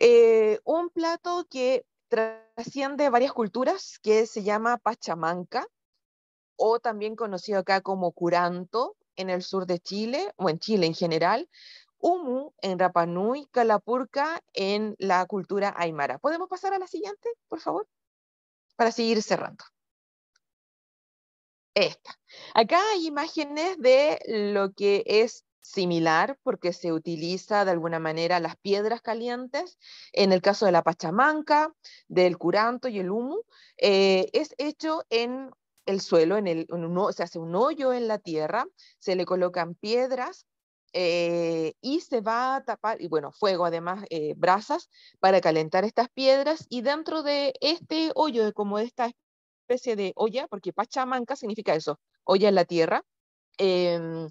Eh, un plato que trasciende varias culturas, que se llama pachamanca, o también conocido acá como curanto en el sur de Chile, o en Chile en general, humu en Rapanui, calapurca en la cultura aymara. ¿Podemos pasar a la siguiente, por favor? Para seguir cerrando esta. Acá hay imágenes de lo que es similar porque se utiliza de alguna manera las piedras calientes, en el caso de la pachamanca, del curanto y el humo, eh, es hecho en el suelo, en el, se hace un hoyo en la tierra, se le colocan piedras eh, y se va a tapar, y bueno, fuego además, eh, brasas para calentar estas piedras y dentro de este hoyo, como esta esta especie de olla, porque Pachamanca significa eso, olla en la tierra, em,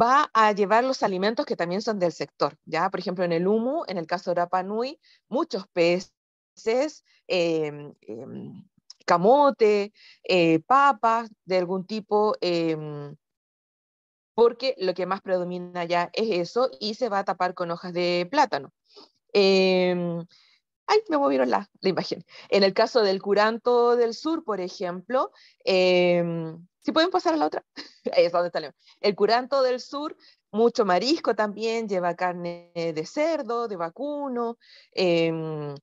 va a llevar los alimentos que también son del sector, ¿ya? Por ejemplo, en el humo, en el caso de Rapanui, muchos peces, em, em, camote, eh, papas de algún tipo, porque lo que más predomina ya es eso y se va a tapar con hojas de plátano. ¡ay! Me movieron la, imagen. En el caso del curanto del sur, por ejemplo, em, si pueden pasar a la otra, ahí es donde está el, curanto del sur, mucho marisco también, lleva carne de cerdo, de vacuno. Em,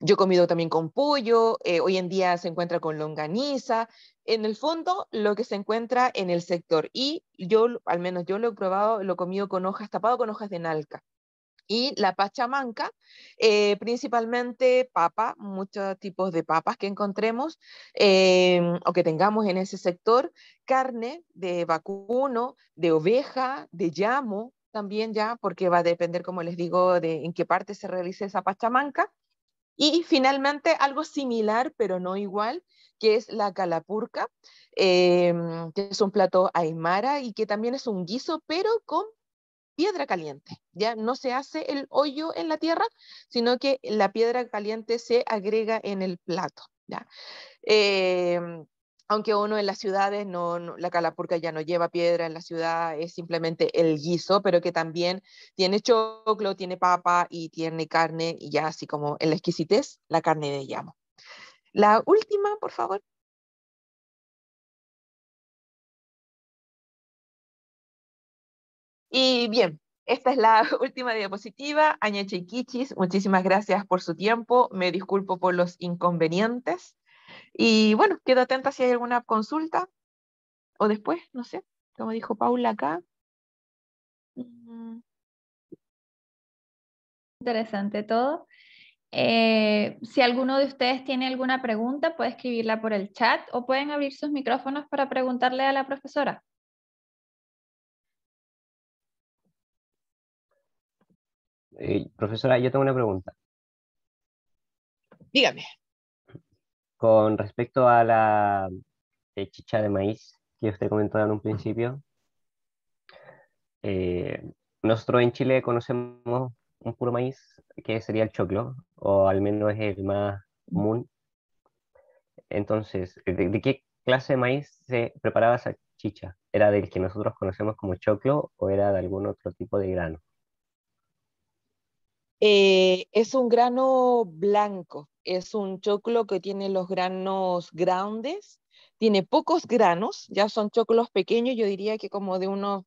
yo he comido también con pollo, eh, hoy en día se encuentra con longaniza. En el fondo, lo que se encuentra en el sector. Y yo, al menos yo lo he probado, lo he comido con hojas, tapado con hojas de nalca y la pachamanca, eh, principalmente papa, muchos tipos de papas que encontremos em, o que tengamos en ese sector, carne de vacuno, de oveja, de llamo también ya, porque va a depender, como les digo, de en qué parte se realice esa pachamanca. Y finalmente algo similar, pero no igual, que es la calapurca, em, que es un plato aymara y que también es un guiso, pero con piedra caliente. Ya no se hace el hoyo en la tierra, sino que la piedra caliente se agrega en el plato. ¿ya? Em, aunque uno en las ciudades, no, la calapurca ya no lleva piedra en la ciudad, es simplemente el guiso, pero que también tiene choclo, tiene papa y tiene carne, y ya así como en la exquisitez, la carne de llamo. La última, por favor. Y bien, esta es la última diapositiva. Aña Kichis, muchísimas gracias por su tiempo. Me disculpo por los inconvenientes. Y bueno, quedo atenta si hay alguna consulta o después, no sé, como dijo Paula acá. Mm. Interesante todo. Eh, si alguno de ustedes tiene alguna pregunta, puede escribirla por el chat o pueden abrir sus micrófonos para preguntarle a la profesora. profesora, yo tengo una pregunta. Dígame. Con respecto a la chicha de maíz que usted comentó en un principio, eh, nosotros en Chile conocemos un puro maíz que sería el choclo, o al menos es el más común. Entonces, de qué clase de maíz se preparaba esa chicha? ¿Era del que nosotros conocemos como choclo o era de algún otro tipo de grano? Eh, es un grano blanco, es un choclo que tiene los granos grandes, tiene pocos granos, ya son choclos pequeños, yo diría que como de unos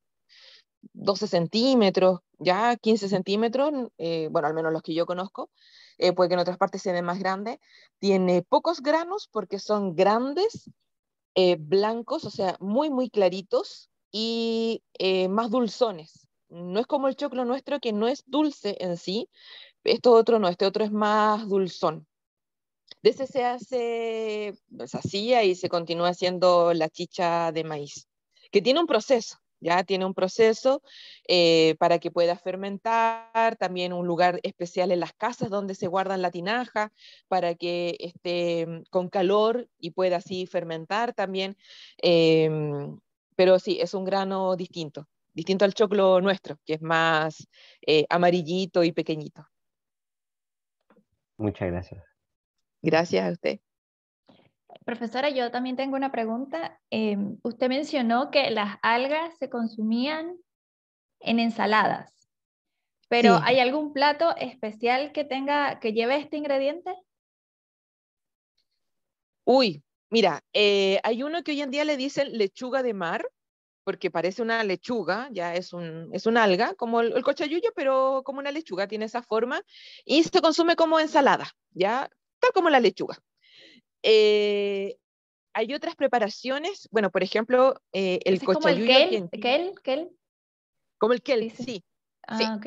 12 centímetros, ya 15 centímetros, eh, bueno, al menos los que yo conozco, porque eh, puede que en otras partes se ven más grandes. Tiene pocos granos porque son grandes, blancos, o sea, muy, muy claritos y más dulzones. No es como el choclo nuestro que no es dulce en sí, Este otro no, este otro es más dulzón. De ese se hace, se pues, hacía y se continúa haciendo la chicha de maíz, que tiene un proceso, ya tiene un proceso eh, para que pueda fermentar, también un lugar especial en las casas donde se guardan la tinaja para que esté mm, con calor y pueda así fermentar también. Em, pero sí, es un grano distinto distinto al choclo nuestro, que es más eh, amarillito y pequeñito. Muchas gracias. Gracias a usted. Profesora, yo también tengo una pregunta. Em, usted mencionó que las algas se consumían en ensaladas, pero ¿hay algún plato especial que tenga, que lleve este ingrediente? Uy, mira, eh, hay uno que hoy en día le dicen lechuga de mar, porque parece una lechuga, ya es un, es un alga, como el, cochayuyo, pero como una lechuga, tiene esa forma, y se consume como ensalada, ya, tal como la lechuga. Eh, hay otras preparaciones, bueno, por ejemplo, eh, el cochayuyo... Como el kel, kel, Como el kel, sí. Ah,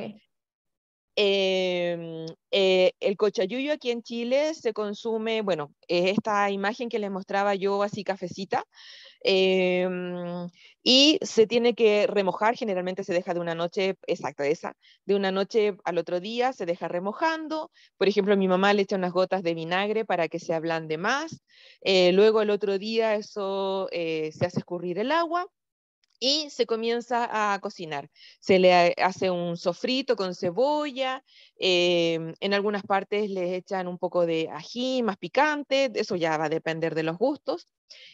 Em, eh, el cochayuyo aquí en Chile se consume, bueno, esta imagen que les mostraba yo así cafecita, em, y se tiene que remojar, generalmente se deja de una noche, exacto, esa, de una noche al otro día se deja remojando, por ejemplo, mi mamá le echa unas gotas de vinagre para que se ablande más, eh, luego el otro día eso eh, se hace escurrir el agua, y se comienza a cocinar. Se le hace un sofrito con cebolla, em, en algunas partes le echan un poco de ají más picante, eso ya va a depender de los gustos.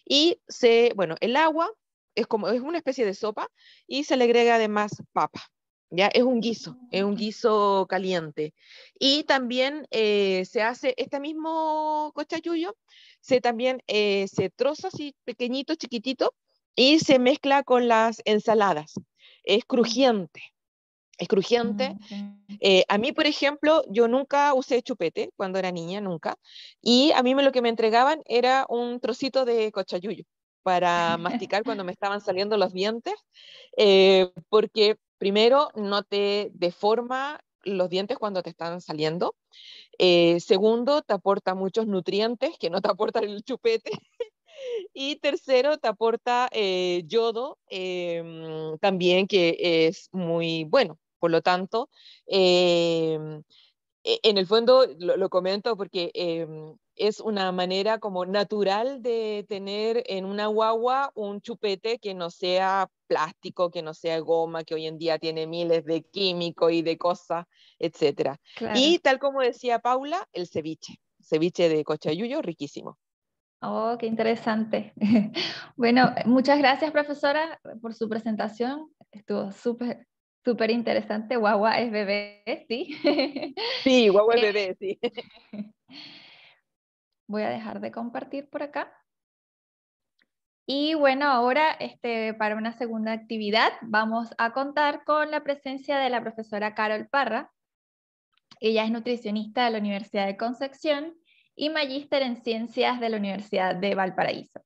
Y se, bueno, el agua es como es una especie de sopa y se le agrega además papa. Ya es un guiso, es un guiso caliente. Y también eh, se hace este mismo cochayuyo, se también eh, se troza así pequeñito, chiquitito, y se mezcla con las ensaladas. Es mm. crujiente, es crujiente. Ah, eh, a mí, por ejemplo, yo nunca usé chupete cuando era niña, nunca. Y a mí me, lo que me entregaban era un trocito de cochayuyo para masticar cuando me estaban saliendo los dientes, eh, porque primero no te deforma los dientes cuando te están saliendo. Eh, segundo, te aporta muchos nutrientes que no te aporta el chupete. Y tercero, te aporta eh, yodo, em, también que es muy bueno. Por lo tanto, em, e, en el fondo lo, comento porque em, es una manera como natural de tener en una guagua un chupete que no sea plástico, que no sea goma, que hoy en día tiene miles de químicos y de cosas, etc. Y tal como decía Paula, el ceviche, ceviche de cochayuyo, riquísimo. Oh, qué interesante. Bueno, muchas gracias, profesora, por su presentación. Estuvo súper, súper interesante. Guagua es bebé, ¿sí? Sí, guagua es eh, bebé, sí. Voy a dejar de compartir por acá. Y bueno, ahora este, para una segunda actividad vamos a contar con la presencia de la profesora Carol Parra. Ella es nutricionista de la Universidad de Concepción y magíster en ciencias de la Universidad de Valparaíso.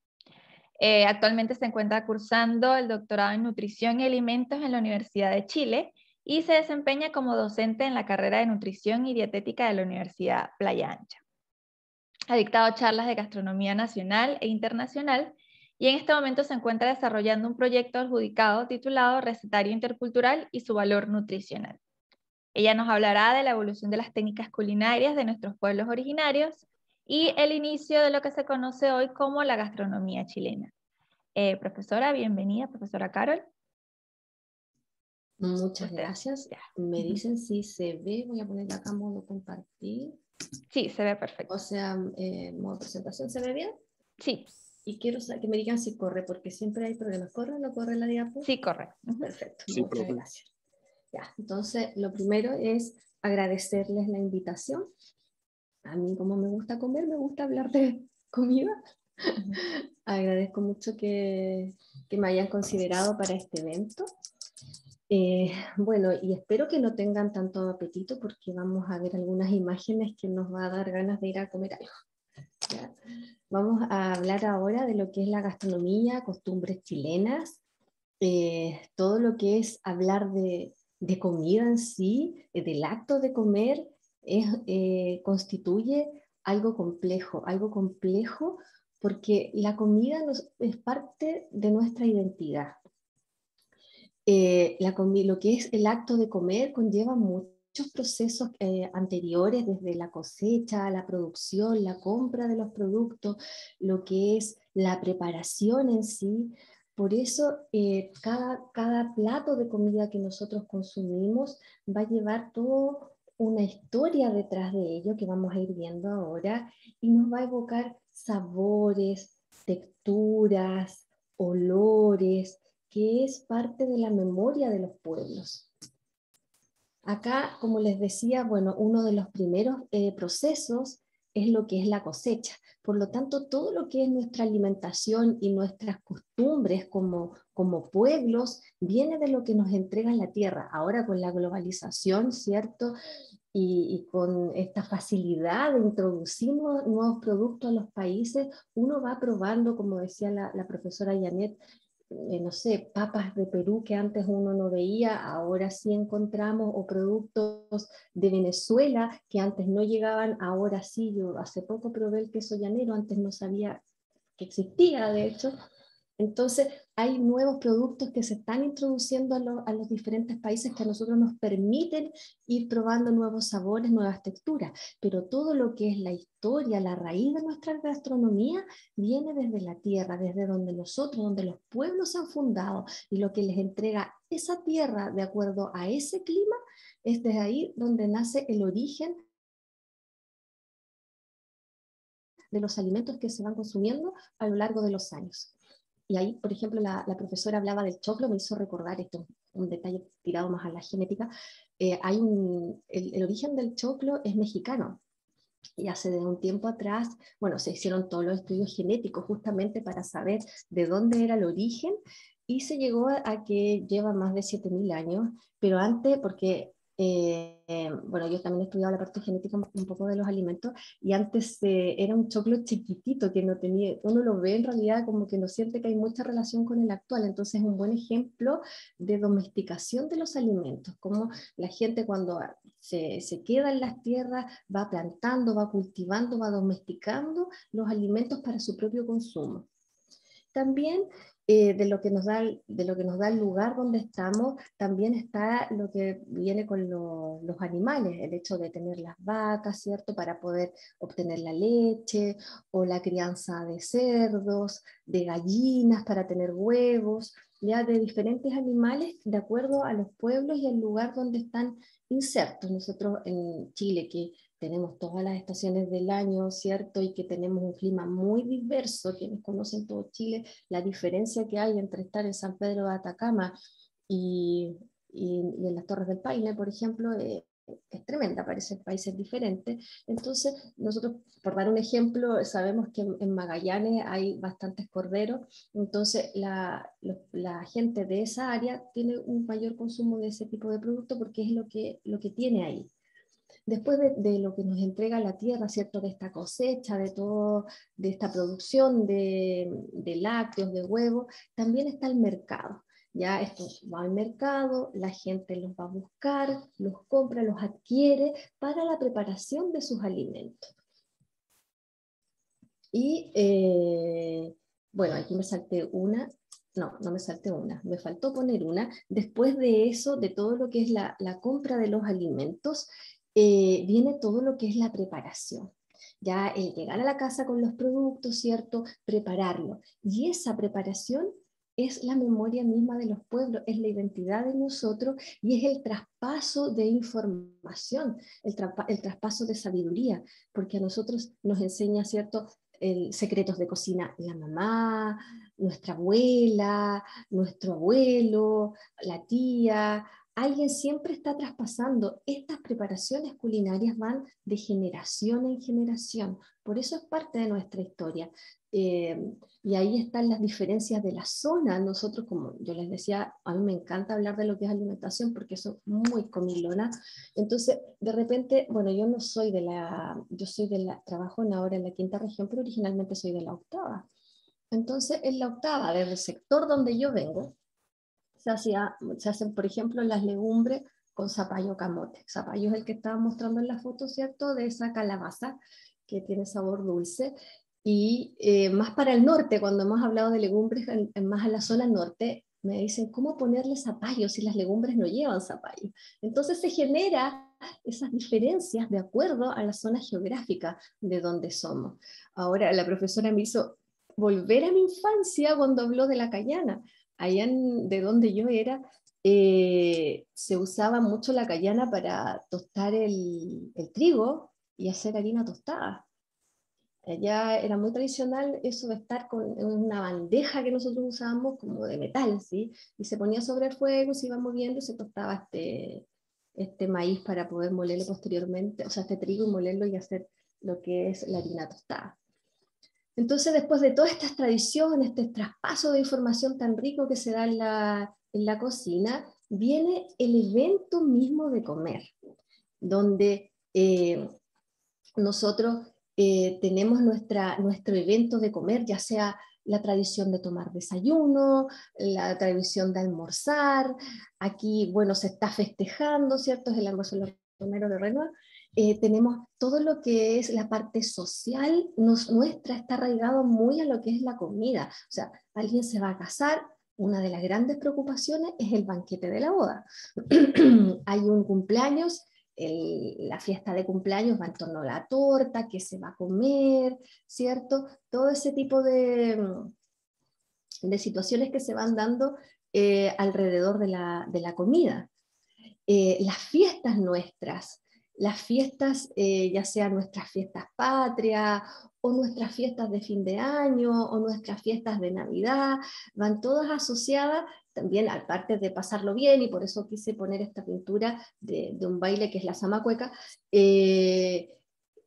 Eh, actualmente se encuentra cursando el doctorado en nutrición y alimentos en la Universidad de Chile y se desempeña como docente en la carrera de nutrición y dietética de la Universidad Playa Ancha. Ha dictado charlas de gastronomía nacional e internacional y en este momento se encuentra desarrollando un proyecto adjudicado titulado Recetario Intercultural y su valor nutricional. Ella nos hablará de la evolución de las técnicas culinarias de nuestros pueblos originarios, y el inicio de lo que se conoce hoy como la gastronomía chilena. Eh, profesora, bienvenida, profesora Carol. Muchas gracias. Me dicen si se ve, voy a poner acá modo compartir. Sí, se ve perfecto. O sea, eh, modo presentación, ¿se ve bien? Sí. Y quiero que me digan si corre, porque siempre hay problemas. ¿Corre o no corre la diapositiva? Sí, corre. Perfecto. muchas gracias. Ya, entonces, lo primero es agradecerles la invitación a mí como me gusta comer, me gusta hablar de comida. Agradezco mucho que, que, me hayan considerado para este evento. Eh, bueno, y espero que no tengan tanto apetito porque vamos a ver algunas imágenes que nos va a dar ganas de ir a comer algo. Vamos a hablar ahora de lo que es la gastronomía, costumbres chilenas, eh, todo lo que es hablar de, de comida en sí, eh, del acto de comer eh, constituye algo complejo, algo complejo porque la comida nos, es parte de nuestra identidad. Eh, lo que es el acto de comer conlleva muchos procesos eh, anteriores, desde la cosecha, la producción, la compra de los productos, lo que es la preparación en sí. Por eso cada, cada plato de comida que nosotros consumimos va a llevar todo una historia detrás de ello que vamos a ir viendo ahora y nos va a evocar sabores, texturas, olores, que es parte de la memoria de los pueblos. Acá, como les decía, bueno, uno de los primeros eh, procesos es lo que es la cosecha. Por lo tanto, todo lo que es nuestra alimentación y nuestras costumbres como, como pueblos viene de lo que nos entrega la tierra. Ahora con la globalización, ¿cierto? y, con esta facilidad de nuevos, productos a los países, uno va probando, como decía la, profesora Janet, eh, no sé, papas de Perú que antes uno no veía, ahora sí encontramos, o productos de Venezuela que antes no llegaban, ahora sí, yo hace poco probé el queso llanero, antes no sabía que existía, de hecho, entonces, hay nuevos productos que se están introduciendo a, los diferentes países que a nosotros nos permiten ir probando nuevos sabores, nuevas texturas, pero todo lo que es la historia, la raíz de nuestra gastronomía, viene desde la tierra, desde donde nosotros, donde los pueblos se han fundado y lo que les entrega esa tierra de acuerdo a ese clima, es desde ahí donde nace el origen de los alimentos que se van consumiendo a lo largo de los años. Y ahí, por ejemplo, la, profesora hablaba del choclo, me hizo recordar esto, un detalle tirado más a la genética. Eh, hay el, origen del choclo es mexicano. Y hace de un tiempo atrás, bueno, se hicieron todos los estudios genéticos justamente para saber de dónde era el origen y se llegó a, a que lleva más de 7.000 años, pero antes, porque eh, bueno, yo también he estudiado la parte genética un poco de los alimentos y antes eh, era un choclo chiquitito que no tenía, uno lo ve en realidad como que no siente que hay mucha relación con el actual, entonces es un buen ejemplo de domesticación de los alimentos, como la gente cuando se queda en las tierras va plantando, va cultivando, va domesticando los alimentos para su propio consumo. También eh, de, lo que nos da, de lo que nos da el lugar donde estamos, también está lo que viene con los animales, el hecho de tener las vacas, ¿cierto? Para poder obtener la leche o la crianza de cerdos, de gallinas para tener huevos, ya de diferentes animales de acuerdo a los pueblos y el lugar donde están insertos. Nosotros en Chile, que tenemos todas las estaciones del año, ¿cierto? Y que tenemos un clima muy diverso, quienes conocen todo Chile, la diferencia que hay entre estar en San Pedro de Atacama y, en las Torres del Paine, por ejemplo, eh, es tremenda, parecen países diferentes. Entonces, nosotros, por dar un ejemplo, sabemos que en Magallanes hay bastantes corderos, entonces la, la, gente de esa área tiene un mayor consumo de ese tipo de producto porque es lo que, lo que tiene ahí después de, lo que nos entrega la tierra, ¿cierto? De esta cosecha, de todo, de esta producción de, lácteos, de huevos, también está el mercado. Ya esto va al mercado, la gente los va a buscar, los compra, los adquiere para la preparación de sus alimentos. Y eh, bueno, aquí me salté una, no, no me salté una, me faltó poner una. Después de eso, de todo lo que es la compra de los alimentos, eh, viene todo lo que es la preparación. Ya el llegar a la casa con los productos, ¿cierto? Prepararlo. Y esa preparación es la memoria misma de los pueblos, es la identidad de nosotros y es el traspaso de información, el, traspaso de sabiduría, porque a nosotros nos enseña, ¿cierto? secretos de cocina la mamá, nuestra abuela, nuestro abuelo, la tía, alguien siempre está traspasando. Estas preparaciones culinarias van de generación en generación, por eso es parte de nuestra historia. Eh, y ahí están las diferencias de la zona. Nosotros, como yo les decía, a mí me encanta hablar de lo que es alimentación porque son muy comilona. Entonces, de repente, bueno, yo no soy de la, yo soy de la, trabajo en ahora en la quinta región, pero originalmente soy de la octava. Entonces, en la octava, del sector donde yo vengo, se, hacía, se hacen, por ejemplo, las legumbres con zapallo camote. Zapallo es el que estaba mostrando en la foto, ¿cierto? De esa calabaza que tiene sabor dulce. Y eh, más para el norte, cuando hemos hablado de legumbres, más a la zona norte, me dicen, ¿cómo ponerle zapallo si las legumbres no llevan zapallo? Entonces se genera esas diferencias de acuerdo a la zona geográfica de donde somos. Ahora, la profesora me hizo volver a mi infancia cuando habló de la cayana allá de donde yo era, eh, se usaba mucho la cayana para tostar el, trigo y hacer harina tostada. Allá era muy tradicional eso de estar con una bandeja que nosotros usábamos como de metal, ¿sí? Y se ponía sobre el fuego, se iba moviendo y se tostaba este, este maíz para poder molerlo posteriormente, o sea, este trigo y molerlo y hacer lo que es la harina tostada. Entonces, después de todas estas tradiciones, este traspaso de información tan rico que se da en la, cocina, viene el evento mismo de comer, donde eh, nosotros eh, tenemos nuestro evento de comer, ya sea la tradición de tomar desayuno, la tradición de almorzar, aquí, bueno, se está festejando, ¿cierto? Es el almuerzo de los de Renoir, eh, tenemos todo lo que es la parte social, nos, nuestra está arraigado muy a lo que es la comida. O sea, alguien se va a casar, una de las grandes preocupaciones es el banquete de la boda. Hay un cumpleaños, la fiesta de cumpleaños va en torno a la torta, que se va a comer, ¿cierto? Todo ese tipo de, mm, de situaciones que se van dando eh, alrededor de la, comida. Eh, las fiestas nuestras, las fiestas, eh, ya sea nuestras fiestas patrias o nuestras fiestas de fin de año o nuestras fiestas de Navidad, van todas asociadas también, aparte de pasarlo bien, y por eso quise poner esta pintura de, un baile que es la zamacueca, eh,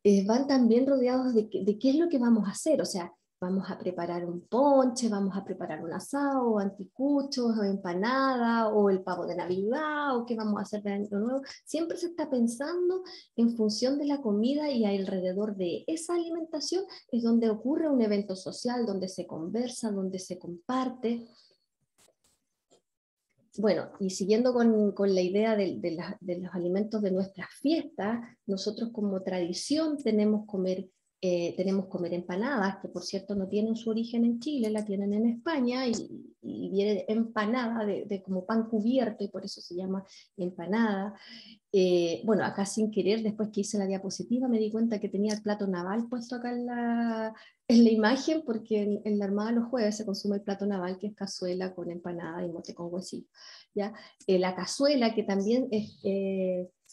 eh, van también rodeados de, de, qué es lo que vamos a hacer, o sea, vamos a preparar un ponche, vamos a preparar un asado, o anticuchos, o empanada, o el pavo de Navidad, o qué vamos a hacer de año nuevo. Siempre se está pensando en función de la comida y alrededor de esa alimentación es donde ocurre un evento social, donde se conversa, donde se comparte. Bueno, y siguiendo con, la idea de, de los alimentos de nuestras fiestas, nosotros como tradición tenemos comer eh, tenemos comer empanadas, que por cierto no tienen su origen en Chile, la tienen en España y, viene empanada de, como pan cubierto y por eso se llama empanada. Eh, bueno, acá sin querer, después que hice la diapositiva, me di cuenta que tenía el plato naval puesto acá en la, en la imagen, porque en, la Armada los jueves se consume el plato naval, que es cazuela con empanada y mote con huesillo. ¿ya? Eh, la cazuela, que también es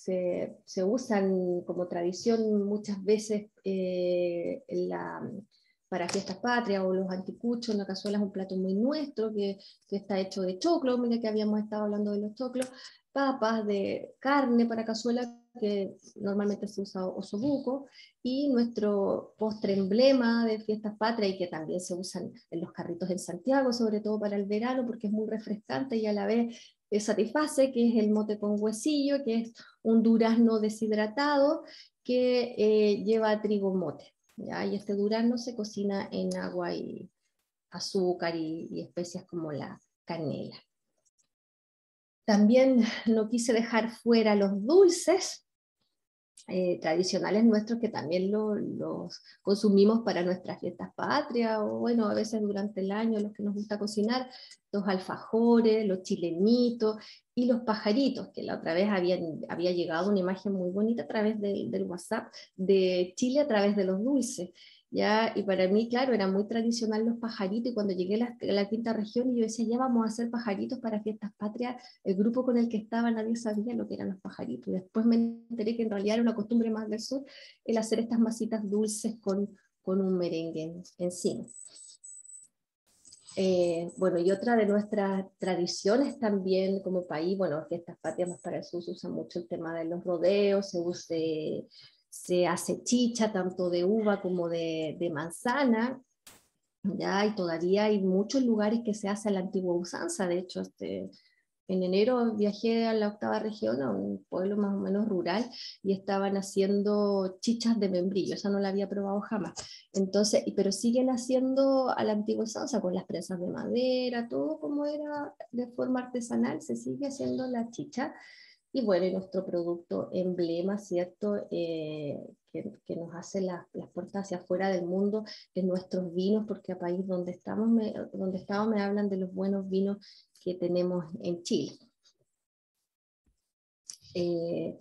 se, usan como tradición muchas veces eh, la, para fiestas patrias o los anticuchos, la cazuela es un plato muy nuestro que, que está hecho de choclo, mira que habíamos estado hablando de los choclos, papas, de carne para cazuela que normalmente se usa osobuco, y nuestro postre emblema de fiestas patrias y que también se usan en los carritos en Santiago, sobre todo para el verano, porque es muy refrescante y a la vez eh, satisface, que es el mote con huesillo, que es un durazno deshidratado que eh, lleva trigo mote. Y este durazno se cocina en agua y azúcar y, y especias como la canela. También no quise dejar fuera los dulces, eh, tradicionales nuestros que también los consumimos para nuestras fiestas patrias o bueno, a veces durante el año los que nos gusta cocinar, los alfajores, los chilenitos y los pajaritos, que la otra vez habían, había llegado una imagen muy bonita a través de, del WhatsApp de Chile a través de los dulces. Y para mí, claro, eran muy tradicional los pajaritos y cuando llegué a la, quinta región yo decía, ya vamos a hacer pajaritos para fiestas patrias, el grupo con el que estaba nadie sabía lo que eran los pajaritos. después me enteré que en realidad era una costumbre más del sur el hacer estas masitas dulces con, con un merengue encima. Eh, bueno, y otra de nuestras tradiciones también como país, bueno, fiestas patrias más para el sur se usa mucho el tema de los rodeos, se usa eh, se hace chicha tanto de uva como de, manzana, y todavía hay muchos lugares que se hace la antigua usanza, de hecho, este, en enero viajé a la octava región, a un pueblo más o menos rural, y estaban haciendo chichas de membrillo, esa no la había probado jamás. Entonces, pero siguen haciendo a la antigua usanza con las prensas de madera, todo como era de forma artesanal, se sigue haciendo la chicha. Y bueno, nuestro producto emblema, ¿cierto? Eh, que, nos hace las puertas hacia afuera del mundo, es nuestros vinos, porque a país donde estamos, me, donde estamos me hablan de los buenos vinos que tenemos en Chile. Eh,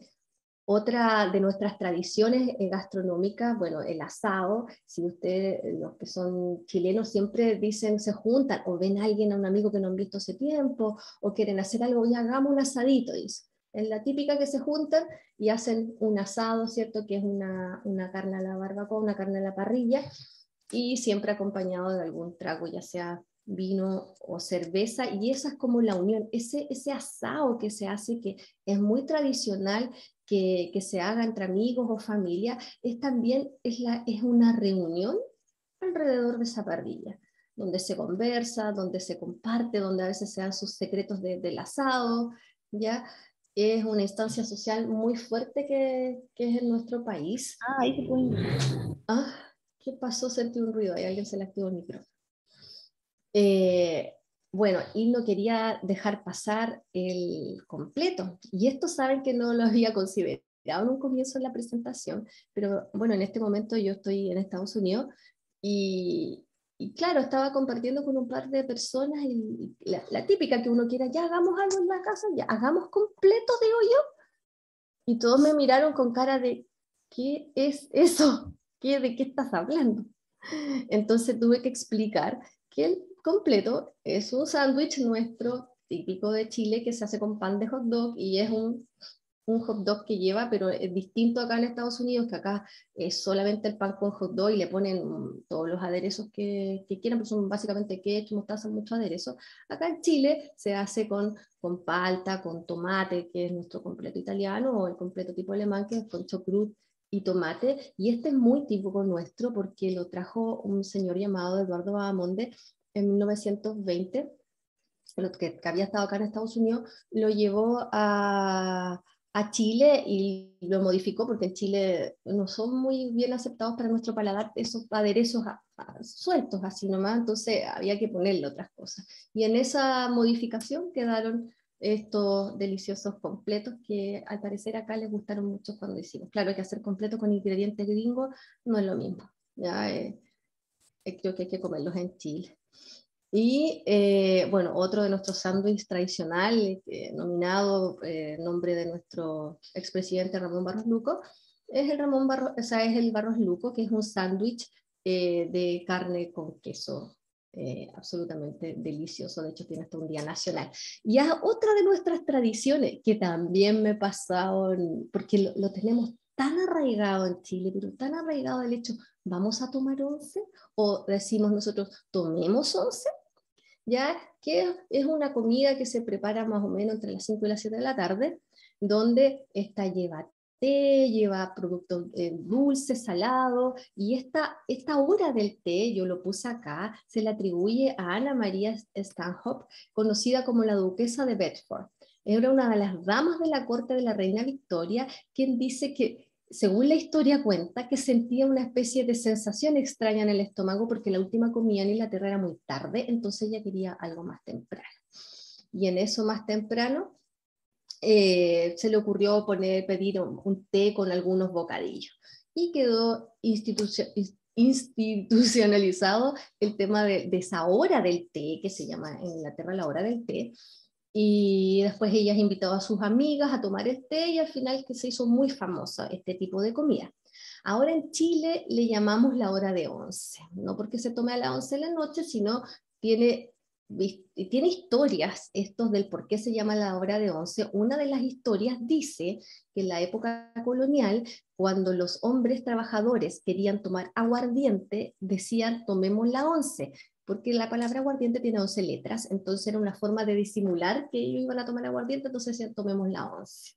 otra de nuestras tradiciones gastronómicas, bueno, el asado, si ustedes, los que son chilenos, siempre dicen, se juntan, o ven a alguien, a un amigo que no han visto hace tiempo, o quieren hacer algo, ya hagamos un asadito, dice es la típica que se juntan y hacen un asado, ¿cierto? Que es una, carne a la barbacoa, una carne a la parrilla, y siempre acompañado de algún trago, ya sea vino o cerveza, y esa es como la unión, ese, ese asado que se hace, que es muy tradicional que, se haga entre amigos o familia, es también es, la, es una reunión alrededor de esa parrilla donde se conversa, donde se comparte, donde a veces se dan sus secretos del asado, ¿ya? es una instancia social muy fuerte que, que es en nuestro país. Ah, ahí se puede. Ah, ¿qué pasó? Sentí un ruido, ahí alguien se le activó el micrófono. Eh, bueno, y no quería dejar pasar el completo. Y esto saben que no lo había considerado en un comienzo en la presentación, pero bueno, en este momento yo estoy en Estados Unidos y, y claro, estaba compartiendo con un par de personas y la, típica que uno quiera, ya hagamos algo en la casa, ya hagamos completo, digo yo. Y todos me miraron con cara de, ¿qué es eso? ¿Qué, ¿De qué estás hablando? Entonces tuve que explicar que el completo es un sándwich nuestro típico de Chile que se hace con pan de hot dog y es un un hot dog que lleva, pero es distinto acá en Estados Unidos, que acá es solamente el pan con hot dog y le ponen todos los aderezos que, quieran, pero pues son básicamente ketchup, mostaza, muchos aderezos. Acá en Chile se hace con, con palta, con tomate, que es nuestro completo italiano, o el completo tipo alemán, que es con chocrut y tomate, y este es muy típico nuestro porque lo trajo un señor llamado Eduardo Badamonde en 1920, que, había estado acá en Estados Unidos, lo llevó a, a Chile y lo modificó porque en Chile no son muy bien aceptados para nuestro paladar esos aderezos sueltos así nomás, entonces había que ponerle otras cosas. Y en esa modificación quedaron estos deliciosos completos que al parecer acá les gustaron mucho cuando hicimos. Claro que hacer completo con ingredientes gringos no es lo mismo. Ya, eh, eh, creo que hay que comerlos en Chile. Y eh, bueno, otro de nuestros sándwiches tradicionales eh, nominado eh, nombre de nuestro expresidente Ramón Barros Luco, es el Ramón Barros, o es el Barros Luco, que es un sándwich eh, de carne con queso. absolutamente delicioso, de hecho tiene hasta un día nacional. Y es otra de nuestras tradiciones que también me pasado porque lo, lo tenemos tan arraigado en Chile, pero tan arraigado el hecho, vamos a tomar once o decimos nosotros, tomemos once ya que es una comida que se prepara más o menos entre las 5 y las 7 de la tarde, donde esta lleva té, lleva productos eh, dulces, salados, y esta, esta hora del té, yo lo puse acá, se le atribuye a Ana María Stanhope, conocida como la duquesa de Bedford. Era una de las damas de la corte de la reina Victoria, quien dice que según la historia cuenta, que sentía una especie de sensación extraña en el estómago porque la última comida en Inglaterra era muy tarde, entonces ella quería algo más temprano. Y en eso más temprano eh, se le ocurrió poner, pedir un, té con algunos bocadillos y quedó institucionalizado el tema de, de esa hora del té, que se llama en Inglaterra la hora del té, y después ella invitado a sus amigas a tomar el té y al final que se hizo muy famosa este tipo de comida. Ahora en Chile le llamamos la hora de once, no porque se tome a las once de la noche, sino tiene, tiene historias estos del por qué se llama la hora de once. Una de las historias dice que en la época colonial, cuando los hombres trabajadores querían tomar aguardiente, decían tomemos la once, porque la palabra aguardiente tiene 11 letras, entonces era una forma de disimular que ellos iban a tomar aguardiente, entonces eh, tomemos la 11.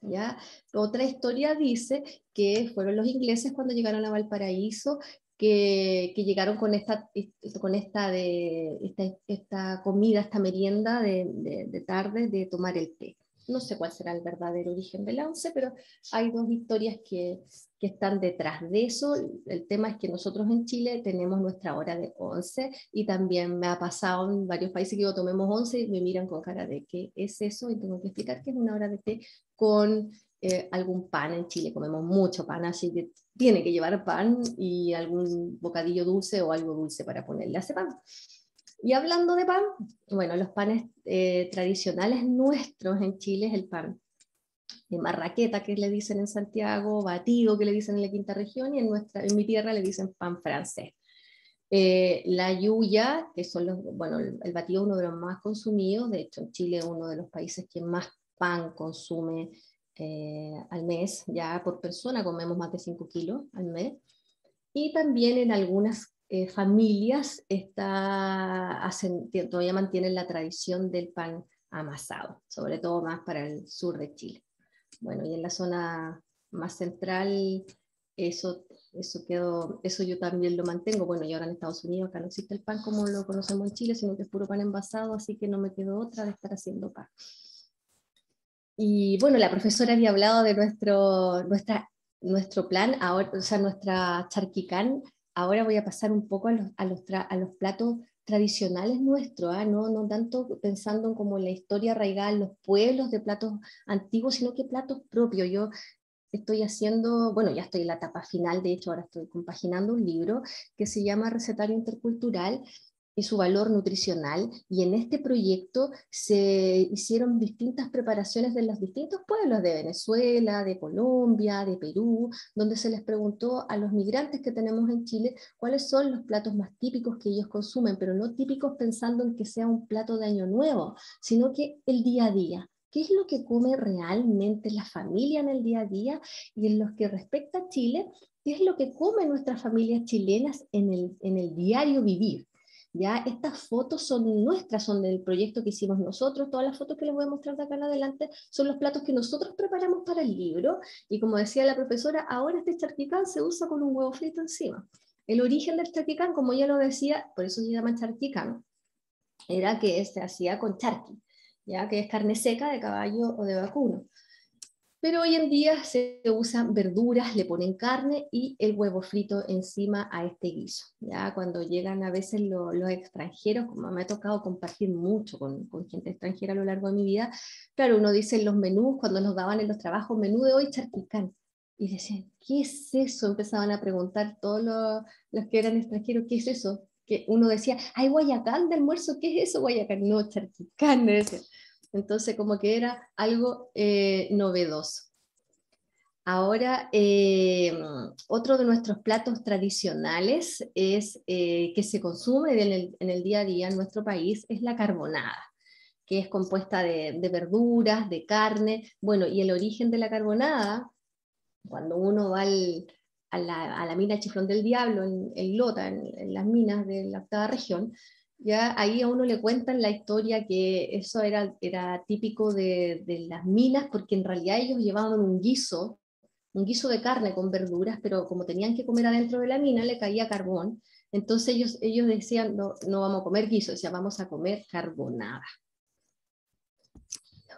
¿ya? Otra historia dice que fueron los ingleses cuando llegaron a Valparaíso que, llegaron con esta, con esta, de, esta, comida, esta merienda de, de, tarde de tomar el té no sé cuál será el verdadero origen del once, pero hay dos historias que, están detrás de eso. El tema es que nosotros en Chile tenemos nuestra hora de once y también me ha pasado en varios países que yo tomemos once y me miran con cara de qué es eso y tengo que explicar que es una hora de té con eh, algún pan en Chile, comemos mucho pan, así que tiene que llevar pan y algún bocadillo dulce o algo dulce para ponerle a ese pan. Y hablando de pan, bueno, los panes eh, tradicionales nuestros en Chile es el pan de marraqueta que le dicen en Santiago, batido que le dicen en la quinta región y en, nuestra, en mi tierra le dicen pan francés. Eh, la yuya, que son los, bueno, el, batido es uno de los más consumidos, de hecho en Chile es uno de los países que más pan consume eh, al mes, ya por persona comemos más de 5 kilos al mes. Y también en algunas eh, familias está, todavía mantienen la tradición del pan amasado, sobre todo más para el sur de Chile. Bueno, y en la zona más central, eso, eso, quedó, eso yo también lo mantengo. Bueno, y ahora en Estados Unidos acá no existe el pan como lo conocemos en Chile, sino que es puro pan envasado, así que no me quedó otra de estar haciendo pan. Y bueno, la profesora había hablado de nuestro, nuestra, nuestro plan, ahora, o sea, nuestra charquicán Ahora voy a pasar un poco a los, platos tradicionales nuestros, ¿ah? no, tanto pensando como en la historia arraigada los pueblos de platos antiguos, sino que platos propios. Yo estoy haciendo, bueno, ya estoy en la etapa final, de hecho ahora estoy compaginando un libro que se llama Recetario Intercultural y su valor nutricional. Y en este proyecto se hicieron distintas preparaciones de los distintos pueblos de Venezuela, de Colombia, de Perú, donde se les preguntó a los migrantes que tenemos en Chile cuáles son los platos más típicos que ellos consumen, pero no típicos pensando en que sea un plato de año nuevo, sino que el día a día, qué es lo que come realmente la familia en el día a día y en lo que respecta a Chile, qué es lo que come nuestras familias chilenas en el, en el diario vivir. ¿ya? Estas fotos son nuestras, son del proyecto que hicimos nosotros, todas las fotos que les voy a mostrar de acá en adelante son los platos que nosotros preparamos para el libro, y como decía la profesora, ahora este charquicán se usa con un huevo frito encima. El origen del charquicán, como ya lo decía, por eso se llama charquicán, era que se hacía con charqui, ya que es carne seca de caballo o de vacuno pero hoy en día se usan verduras, le ponen carne y el huevo frito encima a este guiso. Ya cuando llegan a veces los extranjeros, como me ha tocado compartir mucho con, gente extranjera a lo largo de mi vida, claro, uno dice en los menús, cuando nos daban en los trabajos, menú de hoy charquicán. Y decían, ¿qué es eso? Empezaban a preguntar todos los, que eran extranjeros, ¿qué es eso? Que uno decía, hay Guayacán de almuerzo, ¿qué es eso Guayacán? No, charquicán, decían. Entonces, como que era algo eh, novedoso. Ahora, eh, otro de nuestros platos tradicionales es eh, que se consume en el, día a día en nuestro país es la carbonada, que es compuesta de, verduras, de carne. Bueno, y el origen de la carbonada, cuando uno va a, la, mina Chiflón del Diablo, en, Lota, en, en las minas de la octava región, ya ahí a uno le cuentan la historia que eso era, era típico de, las minas, porque en realidad ellos llevaban un guiso, un guiso de carne con verduras, pero como tenían que comer adentro de la mina, le caía carbón. Entonces ellos, ellos decían, no, vamos a comer guiso, decían, vamos a comer carbonada.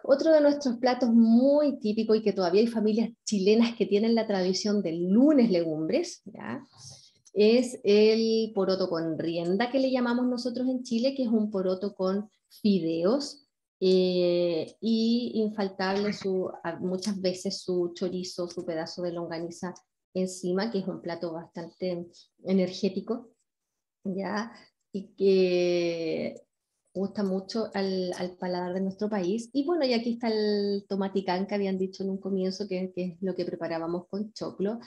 Otro de nuestros platos muy típico y que todavía hay familias chilenas que tienen la tradición del lunes legumbres, ¿ya? es el poroto con rienda que le llamamos nosotros en Chile, que es un poroto con fideos eh, y infaltable muchas veces su chorizo, su pedazo de longaniza encima, que es un plato bastante energético, ¿ya? Y que gusta mucho al, al, paladar de nuestro país. Y bueno, y aquí está el tomaticán que habían dicho en un comienzo, que, que es lo que preparábamos con choclo.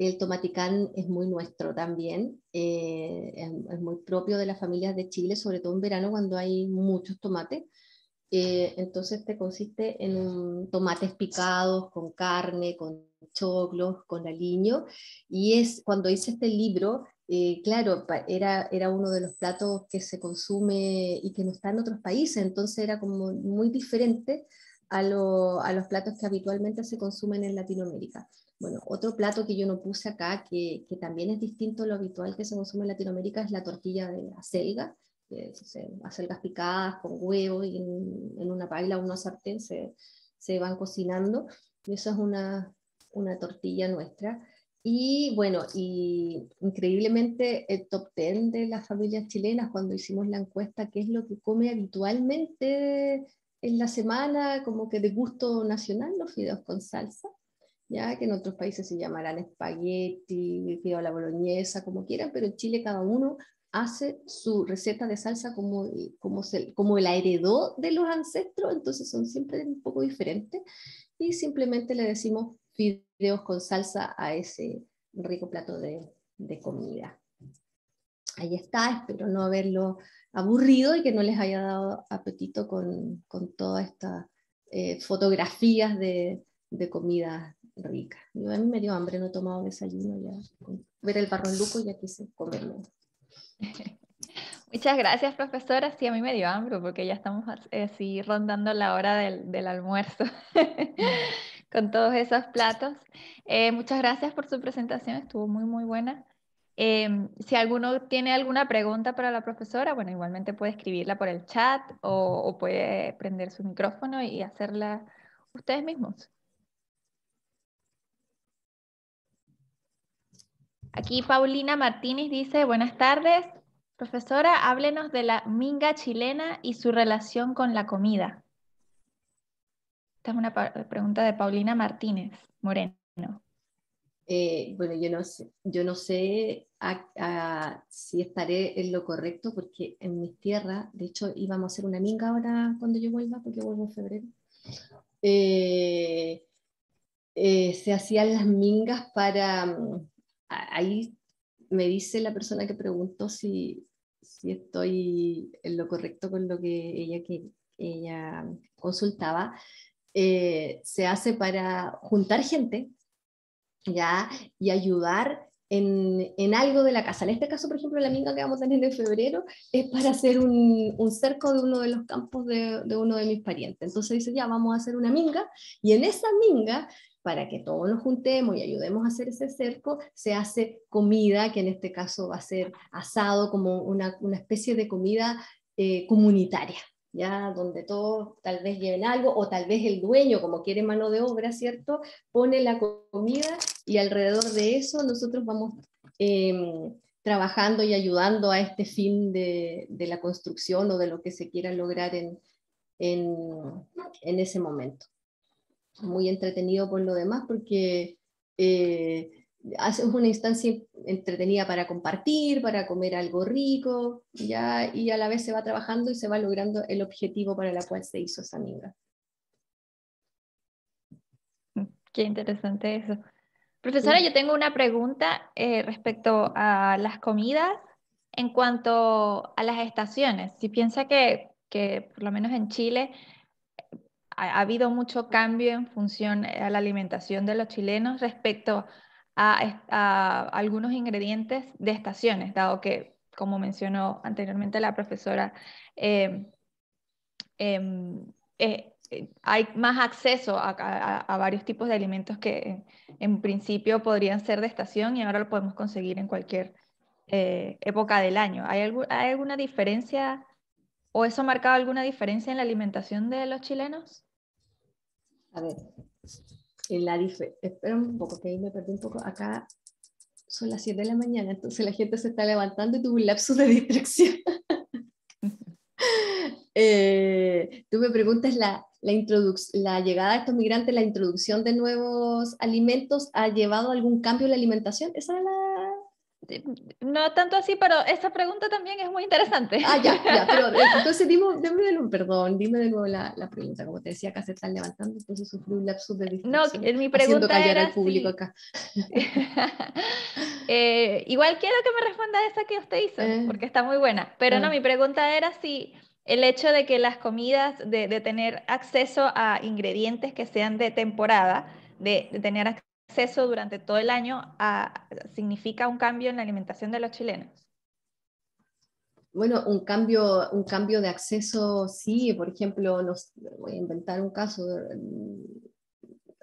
El tomaticán es muy nuestro también, eh, es, muy propio de las familias de Chile, sobre todo en verano cuando hay muchos tomates. Eh, entonces te consiste en tomates picados con carne, con choclos, con aliño. Y es cuando hice este libro, eh, claro, era, uno de los platos que se consume y que no está en otros países, entonces era como muy diferente a los platos que habitualmente se consumen en Latinoamérica. Bueno, otro plato que yo no puse acá, que, que también es distinto a lo habitual que se consume en Latinoamérica, es la tortilla de acelga, que acelgas picadas con huevo y en, una paila o una sartén se, se, van cocinando. Y eso es una, una tortilla nuestra. Y bueno, y increíblemente el top 10 de las familias chilenas cuando hicimos la encuesta, qué es lo que come habitualmente en la semana, como que de gusto nacional, los fideos con salsa ya que en otros países se llamarán espagueti, a la boloñesa, como quieran, pero en Chile cada uno hace su receta de salsa como, como, heredó de los ancestros, entonces son siempre un poco diferentes y simplemente le decimos fideos con salsa a ese rico plato de, comida. Ahí está, espero no haberlo aburrido y que no les haya dado apetito con, con todas estas eh, fotografías de, de comidas rica. Yo a mí me dio hambre, no he tomado desayuno ya. Ver el barrón luco ya quise comerlo. Muchas gracias, profesora. Sí, a mí me dio hambre porque ya estamos así eh, rondando la hora del, almuerzo con todos esos platos. Eh, muchas gracias por su presentación, estuvo muy, muy buena. Em, si alguno tiene alguna pregunta para la profesora, bueno, igualmente puede escribirla por el chat o puede prender su micrófono y hacerla ustedes mismos. Aquí Paulina Martínez dice, buenas tardes. Profesora, háblenos de la minga chilena y su relación con la comida. Esta es una pregunta de Paulina Martínez Moreno. Eh, bueno, yo no sé, yo no sé si estaré en lo correcto, porque en mis tierras, de hecho, íbamos a hacer una minga ahora cuando yo vuelva, porque vuelvo en febrero. Eh, eh, se hacían las mingas para, ahí me dice la persona que preguntó si, si estoy en lo correcto con lo que ella, que ella consultaba, eh, se hace para juntar gente ¿ya? y ayudar en, en, algo de la casa. En este caso, por ejemplo, la minga que vamos a tener en febrero es para hacer un, un cerco de uno de los campos de, de, uno de mis parientes. Entonces dice, ya, vamos a hacer una minga y en esa minga para que todos nos juntemos y ayudemos a hacer ese cerco, se hace comida, que en este caso va a ser asado, como una, especie de comida eh, comunitaria, ya donde todos tal vez lleven algo, o tal vez el dueño, como quiere mano de obra, ¿cierto?, pone la comida y alrededor de eso nosotros vamos... Em, trabajando y ayudando a este fin de, la construcción o de lo que se quiera lograr en ese momento muy entretenido por lo demás, porque eh, hace una instancia entretenida para compartir, para comer algo rico, ya, y a la vez se va trabajando y se va logrando el objetivo para la cual se hizo esa amiga. Qué interesante eso. Profesora, yo tengo una pregunta eh, respecto a las comidas en cuanto a las estaciones. Si piensa que, que por lo menos en Chile, ha, habido mucho cambio en función eh, a la alimentación de los chilenos respecto a, algunos ingredientes de estaciones, dado que, como mencionó anteriormente la profesora, em, em, eh, eh, hay más acceso a, varios tipos de alimentos que en principio podrían ser de estación y ahora lo podemos conseguir en cualquier época del año. ¿Hay alguna diferencia? ¿O eso ha marcado alguna diferencia en la alimentación de los chilenos? A ver, en la espera un poco, que ahí me perdí un poco. Acá son las 7 de la mañana, entonces la gente se está levantando y tuve un lapso de distracción. Eh, tú me preguntas la, la, la llegada de estos migrantes, la introducción de nuevos alimentos, ¿ha llevado algún cambio en la alimentación? Esa es la no tanto así, pero esa pregunta también es muy interesante. Ah, ya, ya, eh, entonces dime, dime de nuevo, perdón, dime de la, la pregunta. Como te decía, acá se están levantando, entonces sufrí un lapsus de distancia. No, mi pregunta haciendo callar era al público acá. Eh, igual quiero que me responda esa que usted hizo, eh. porque está muy buena. Pero no, ah. mi pregunta era si el hecho de que las comidas, de, de tener acceso a ingredientes que sean de temporada, de, de tener acceso acceso durante todo el año significa un cambio en la alimentación de los chilenos? Bueno, un cambio, un cambio de acceso, sí, por ejemplo, voy a inventar un caso, mm,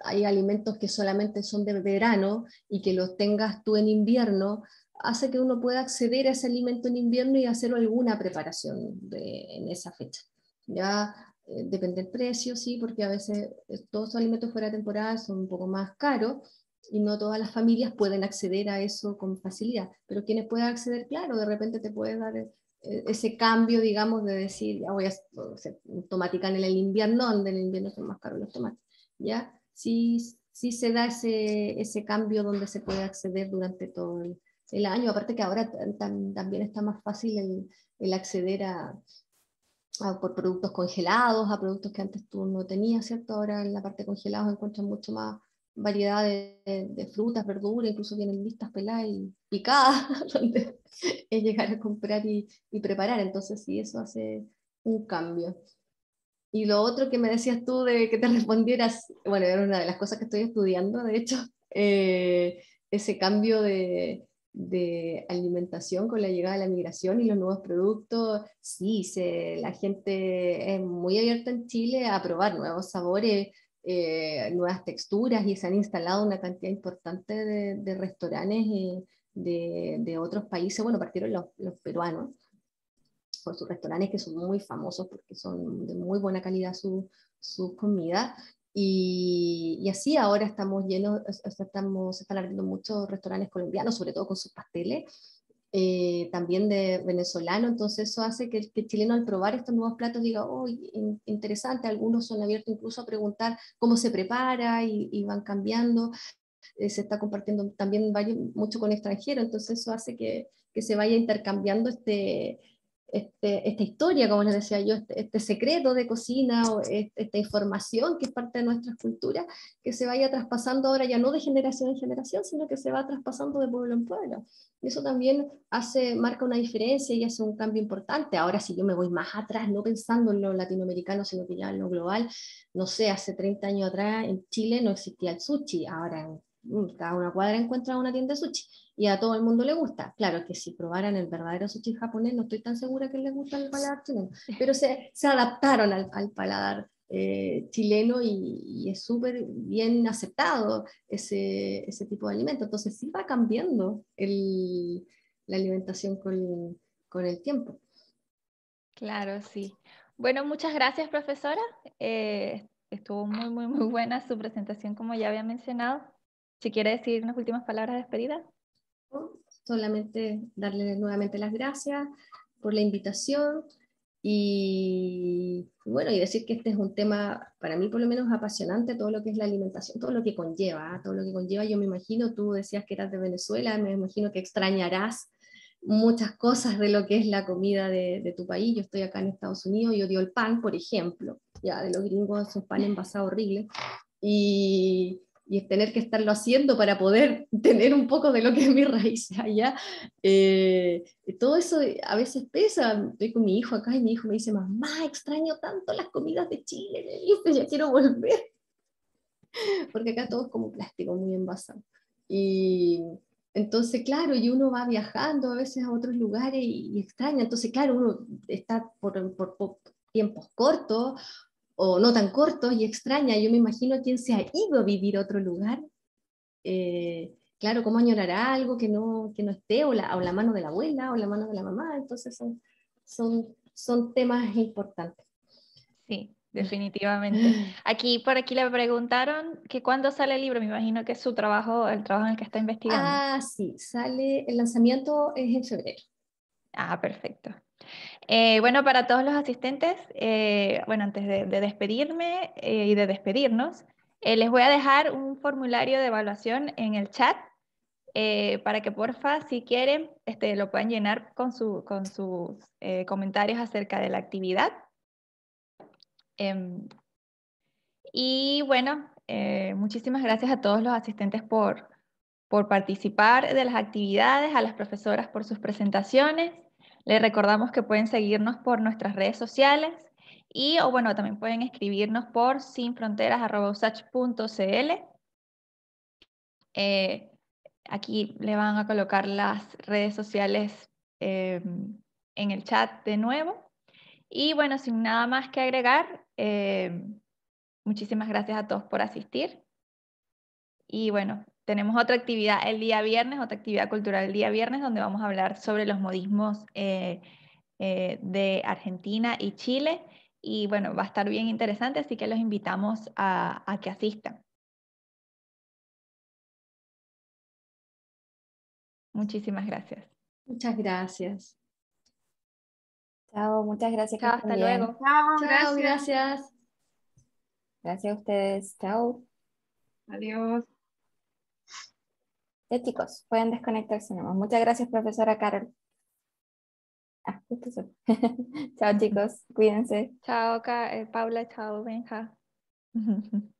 hay alimentos que solamente son de verano y que los tengas tú en invierno, hace que uno pueda acceder a ese alimento en invierno y hacer alguna preparación en esa fecha. Ya eh, depende del precio, sí, porque a veces eh, todos los alimentos fuera de temporada son un poco más caros y no todas las familias pueden acceder a eso con facilidad, pero quienes puedan acceder, claro, de repente te puede dar eh, ese cambio, digamos, de decir, ya voy a tomaticar en el invierno, donde en el invierno son más caros los tomates, ¿ya? Sí, sí se da ese, ese cambio donde se puede acceder durante todo el, año, aparte que ahora también está más fácil el acceder a, por productos congelados, a productos que antes tú no tenías, ¿cierto? Ahora en la parte de congelados encuentras mucho más variedad de, frutas, verduras, incluso vienen listas peladas y picadas, donde es llegar a comprar y, preparar. Entonces sí, eso hace un cambio. Y lo otro que me decías tú de que te respondieras, bueno, era una de las cosas que estoy estudiando, de hecho, eh, ese cambio de, de alimentación con la llegada de la migración y los nuevos productos, sí, se, la gente es muy abierta en Chile a probar nuevos sabores, eh, nuevas texturas y se han instalado una cantidad importante de, de restaurantes eh, de, de, otros países. Bueno, partieron los, los peruanos por sus restaurantes que son muy famosos porque son de muy buena calidad su, su comida y, así ahora estamos llenos, estamos, se están abriendo muchos restaurantes colombianos, sobre todo con sus pasteles, eh, también de venezolano, entonces eso hace que, el, chileno al probar estos nuevos platos diga, oh, interesante, algunos son abiertos incluso a preguntar cómo se prepara y, van cambiando, eh, se está compartiendo también mucho con extranjeros, entonces eso hace que, que se vaya intercambiando este este, esta historia, como les decía yo, este, este secreto de cocina o esta información que es parte de nuestras culturas, que se vaya traspasando ahora ya no de generación en generación, sino que se va traspasando de pueblo en pueblo. Y eso también hace, marca una diferencia y hace un cambio importante. Ahora si yo me voy más atrás, no pensando en lo latinoamericano, sino que ya en lo global, no sé, hace 30 años atrás en Chile no existía el sushi, ahora en cada una cuadra encuentra una tienda de sushi y a todo el mundo le gusta. Claro que si probaran el verdadero sushi japonés, no estoy tan segura que les gusta el paladar chileno, pero se, adaptaron al, paladar eh, chileno y, es súper bien aceptado ese, tipo de alimento. Entonces sí va cambiando la alimentación con, el tiempo. Claro, sí. Bueno, muchas gracias, profesora. Eh, estuvo muy, muy, muy buena su presentación, como ya había mencionado. Si quiere decir unas últimas palabras de despedida. Solamente darle nuevamente las gracias por la invitación y bueno, y decir que este es un tema para mí por lo menos apasionante, todo lo que es la alimentación, todo lo que conlleva, ¿ah? todo lo que conlleva, yo me imagino, tú decías que eras de Venezuela, me imagino que extrañarás muchas cosas de lo que es la comida de, tu país. Yo estoy acá en Estados Unidos yo odio el pan, por ejemplo. Ya, de los gringos es un pan envasado horrible. Y, y es tener que estarlo haciendo para poder tener un poco de lo que es mi raíz allá. Eh, todo eso a veces pesa. Estoy con mi hijo acá y mi hijo me dice, mamá, extraño tanto las comidas de Chile, Y ya quiero volver. Porque acá todo es como plástico, muy envasado. Y entonces, claro, y uno va viajando a veces a otros lugares y, extraña. Entonces, claro, uno está por, por tiempos cortos o no tan cortos y extraña. Yo me imagino quién se ha ido a vivir otro lugar. Eh, claro, cómo añorar algo que no, no esté, o la, mano de la abuela, o la mano de la mamá. Entonces son, son, son temas importantes. Sí, definitivamente. Mm. Aquí, por aquí le preguntaron que cuándo sale el libro, me imagino que es su trabajo, el trabajo en el que está investigando. Ah, sí, sale, el lanzamiento es en febrero. Ah, perfecto. Eh, bueno, para todos los asistentes, eh, bueno, antes de, despedirme eh, y de despedirnos, les voy a dejar un formulario de evaluación en el chat para que porfa, si quieren, este, lo puedan llenar con, sus comentarios acerca de la actividad. Em, y bueno, muchísimas gracias a todos los asistentes por participar de las actividades, a las profesoras por sus presentaciones. Les recordamos que pueden seguirnos por nuestras redes sociales y, o bueno, también pueden escribirnos por sinfronteras.cl Eh, aquí le van a colocar las redes sociales eh, en el chat de nuevo. Y bueno, sin nada más que agregar, eh, muchísimas gracias a todos por asistir. Y bueno, tenemos otra actividad el día viernes, otra actividad cultural el día viernes, donde vamos a hablar sobre los modismos eh, eh, de Argentina y Chile. Y bueno, va a estar bien interesante, así que los invitamos a, que asistan. Muchísimas gracias. Muchas gracias. Chao, muchas gracias. Chao, hasta luego. Chao, gracias. Gracias a ustedes. Chao. Adiós chicos, pueden desconectarse nomás. Muchas gracias, profesora Carol. Ah, chao chicos, cuídense. Chao eh, Paula, chao Benja.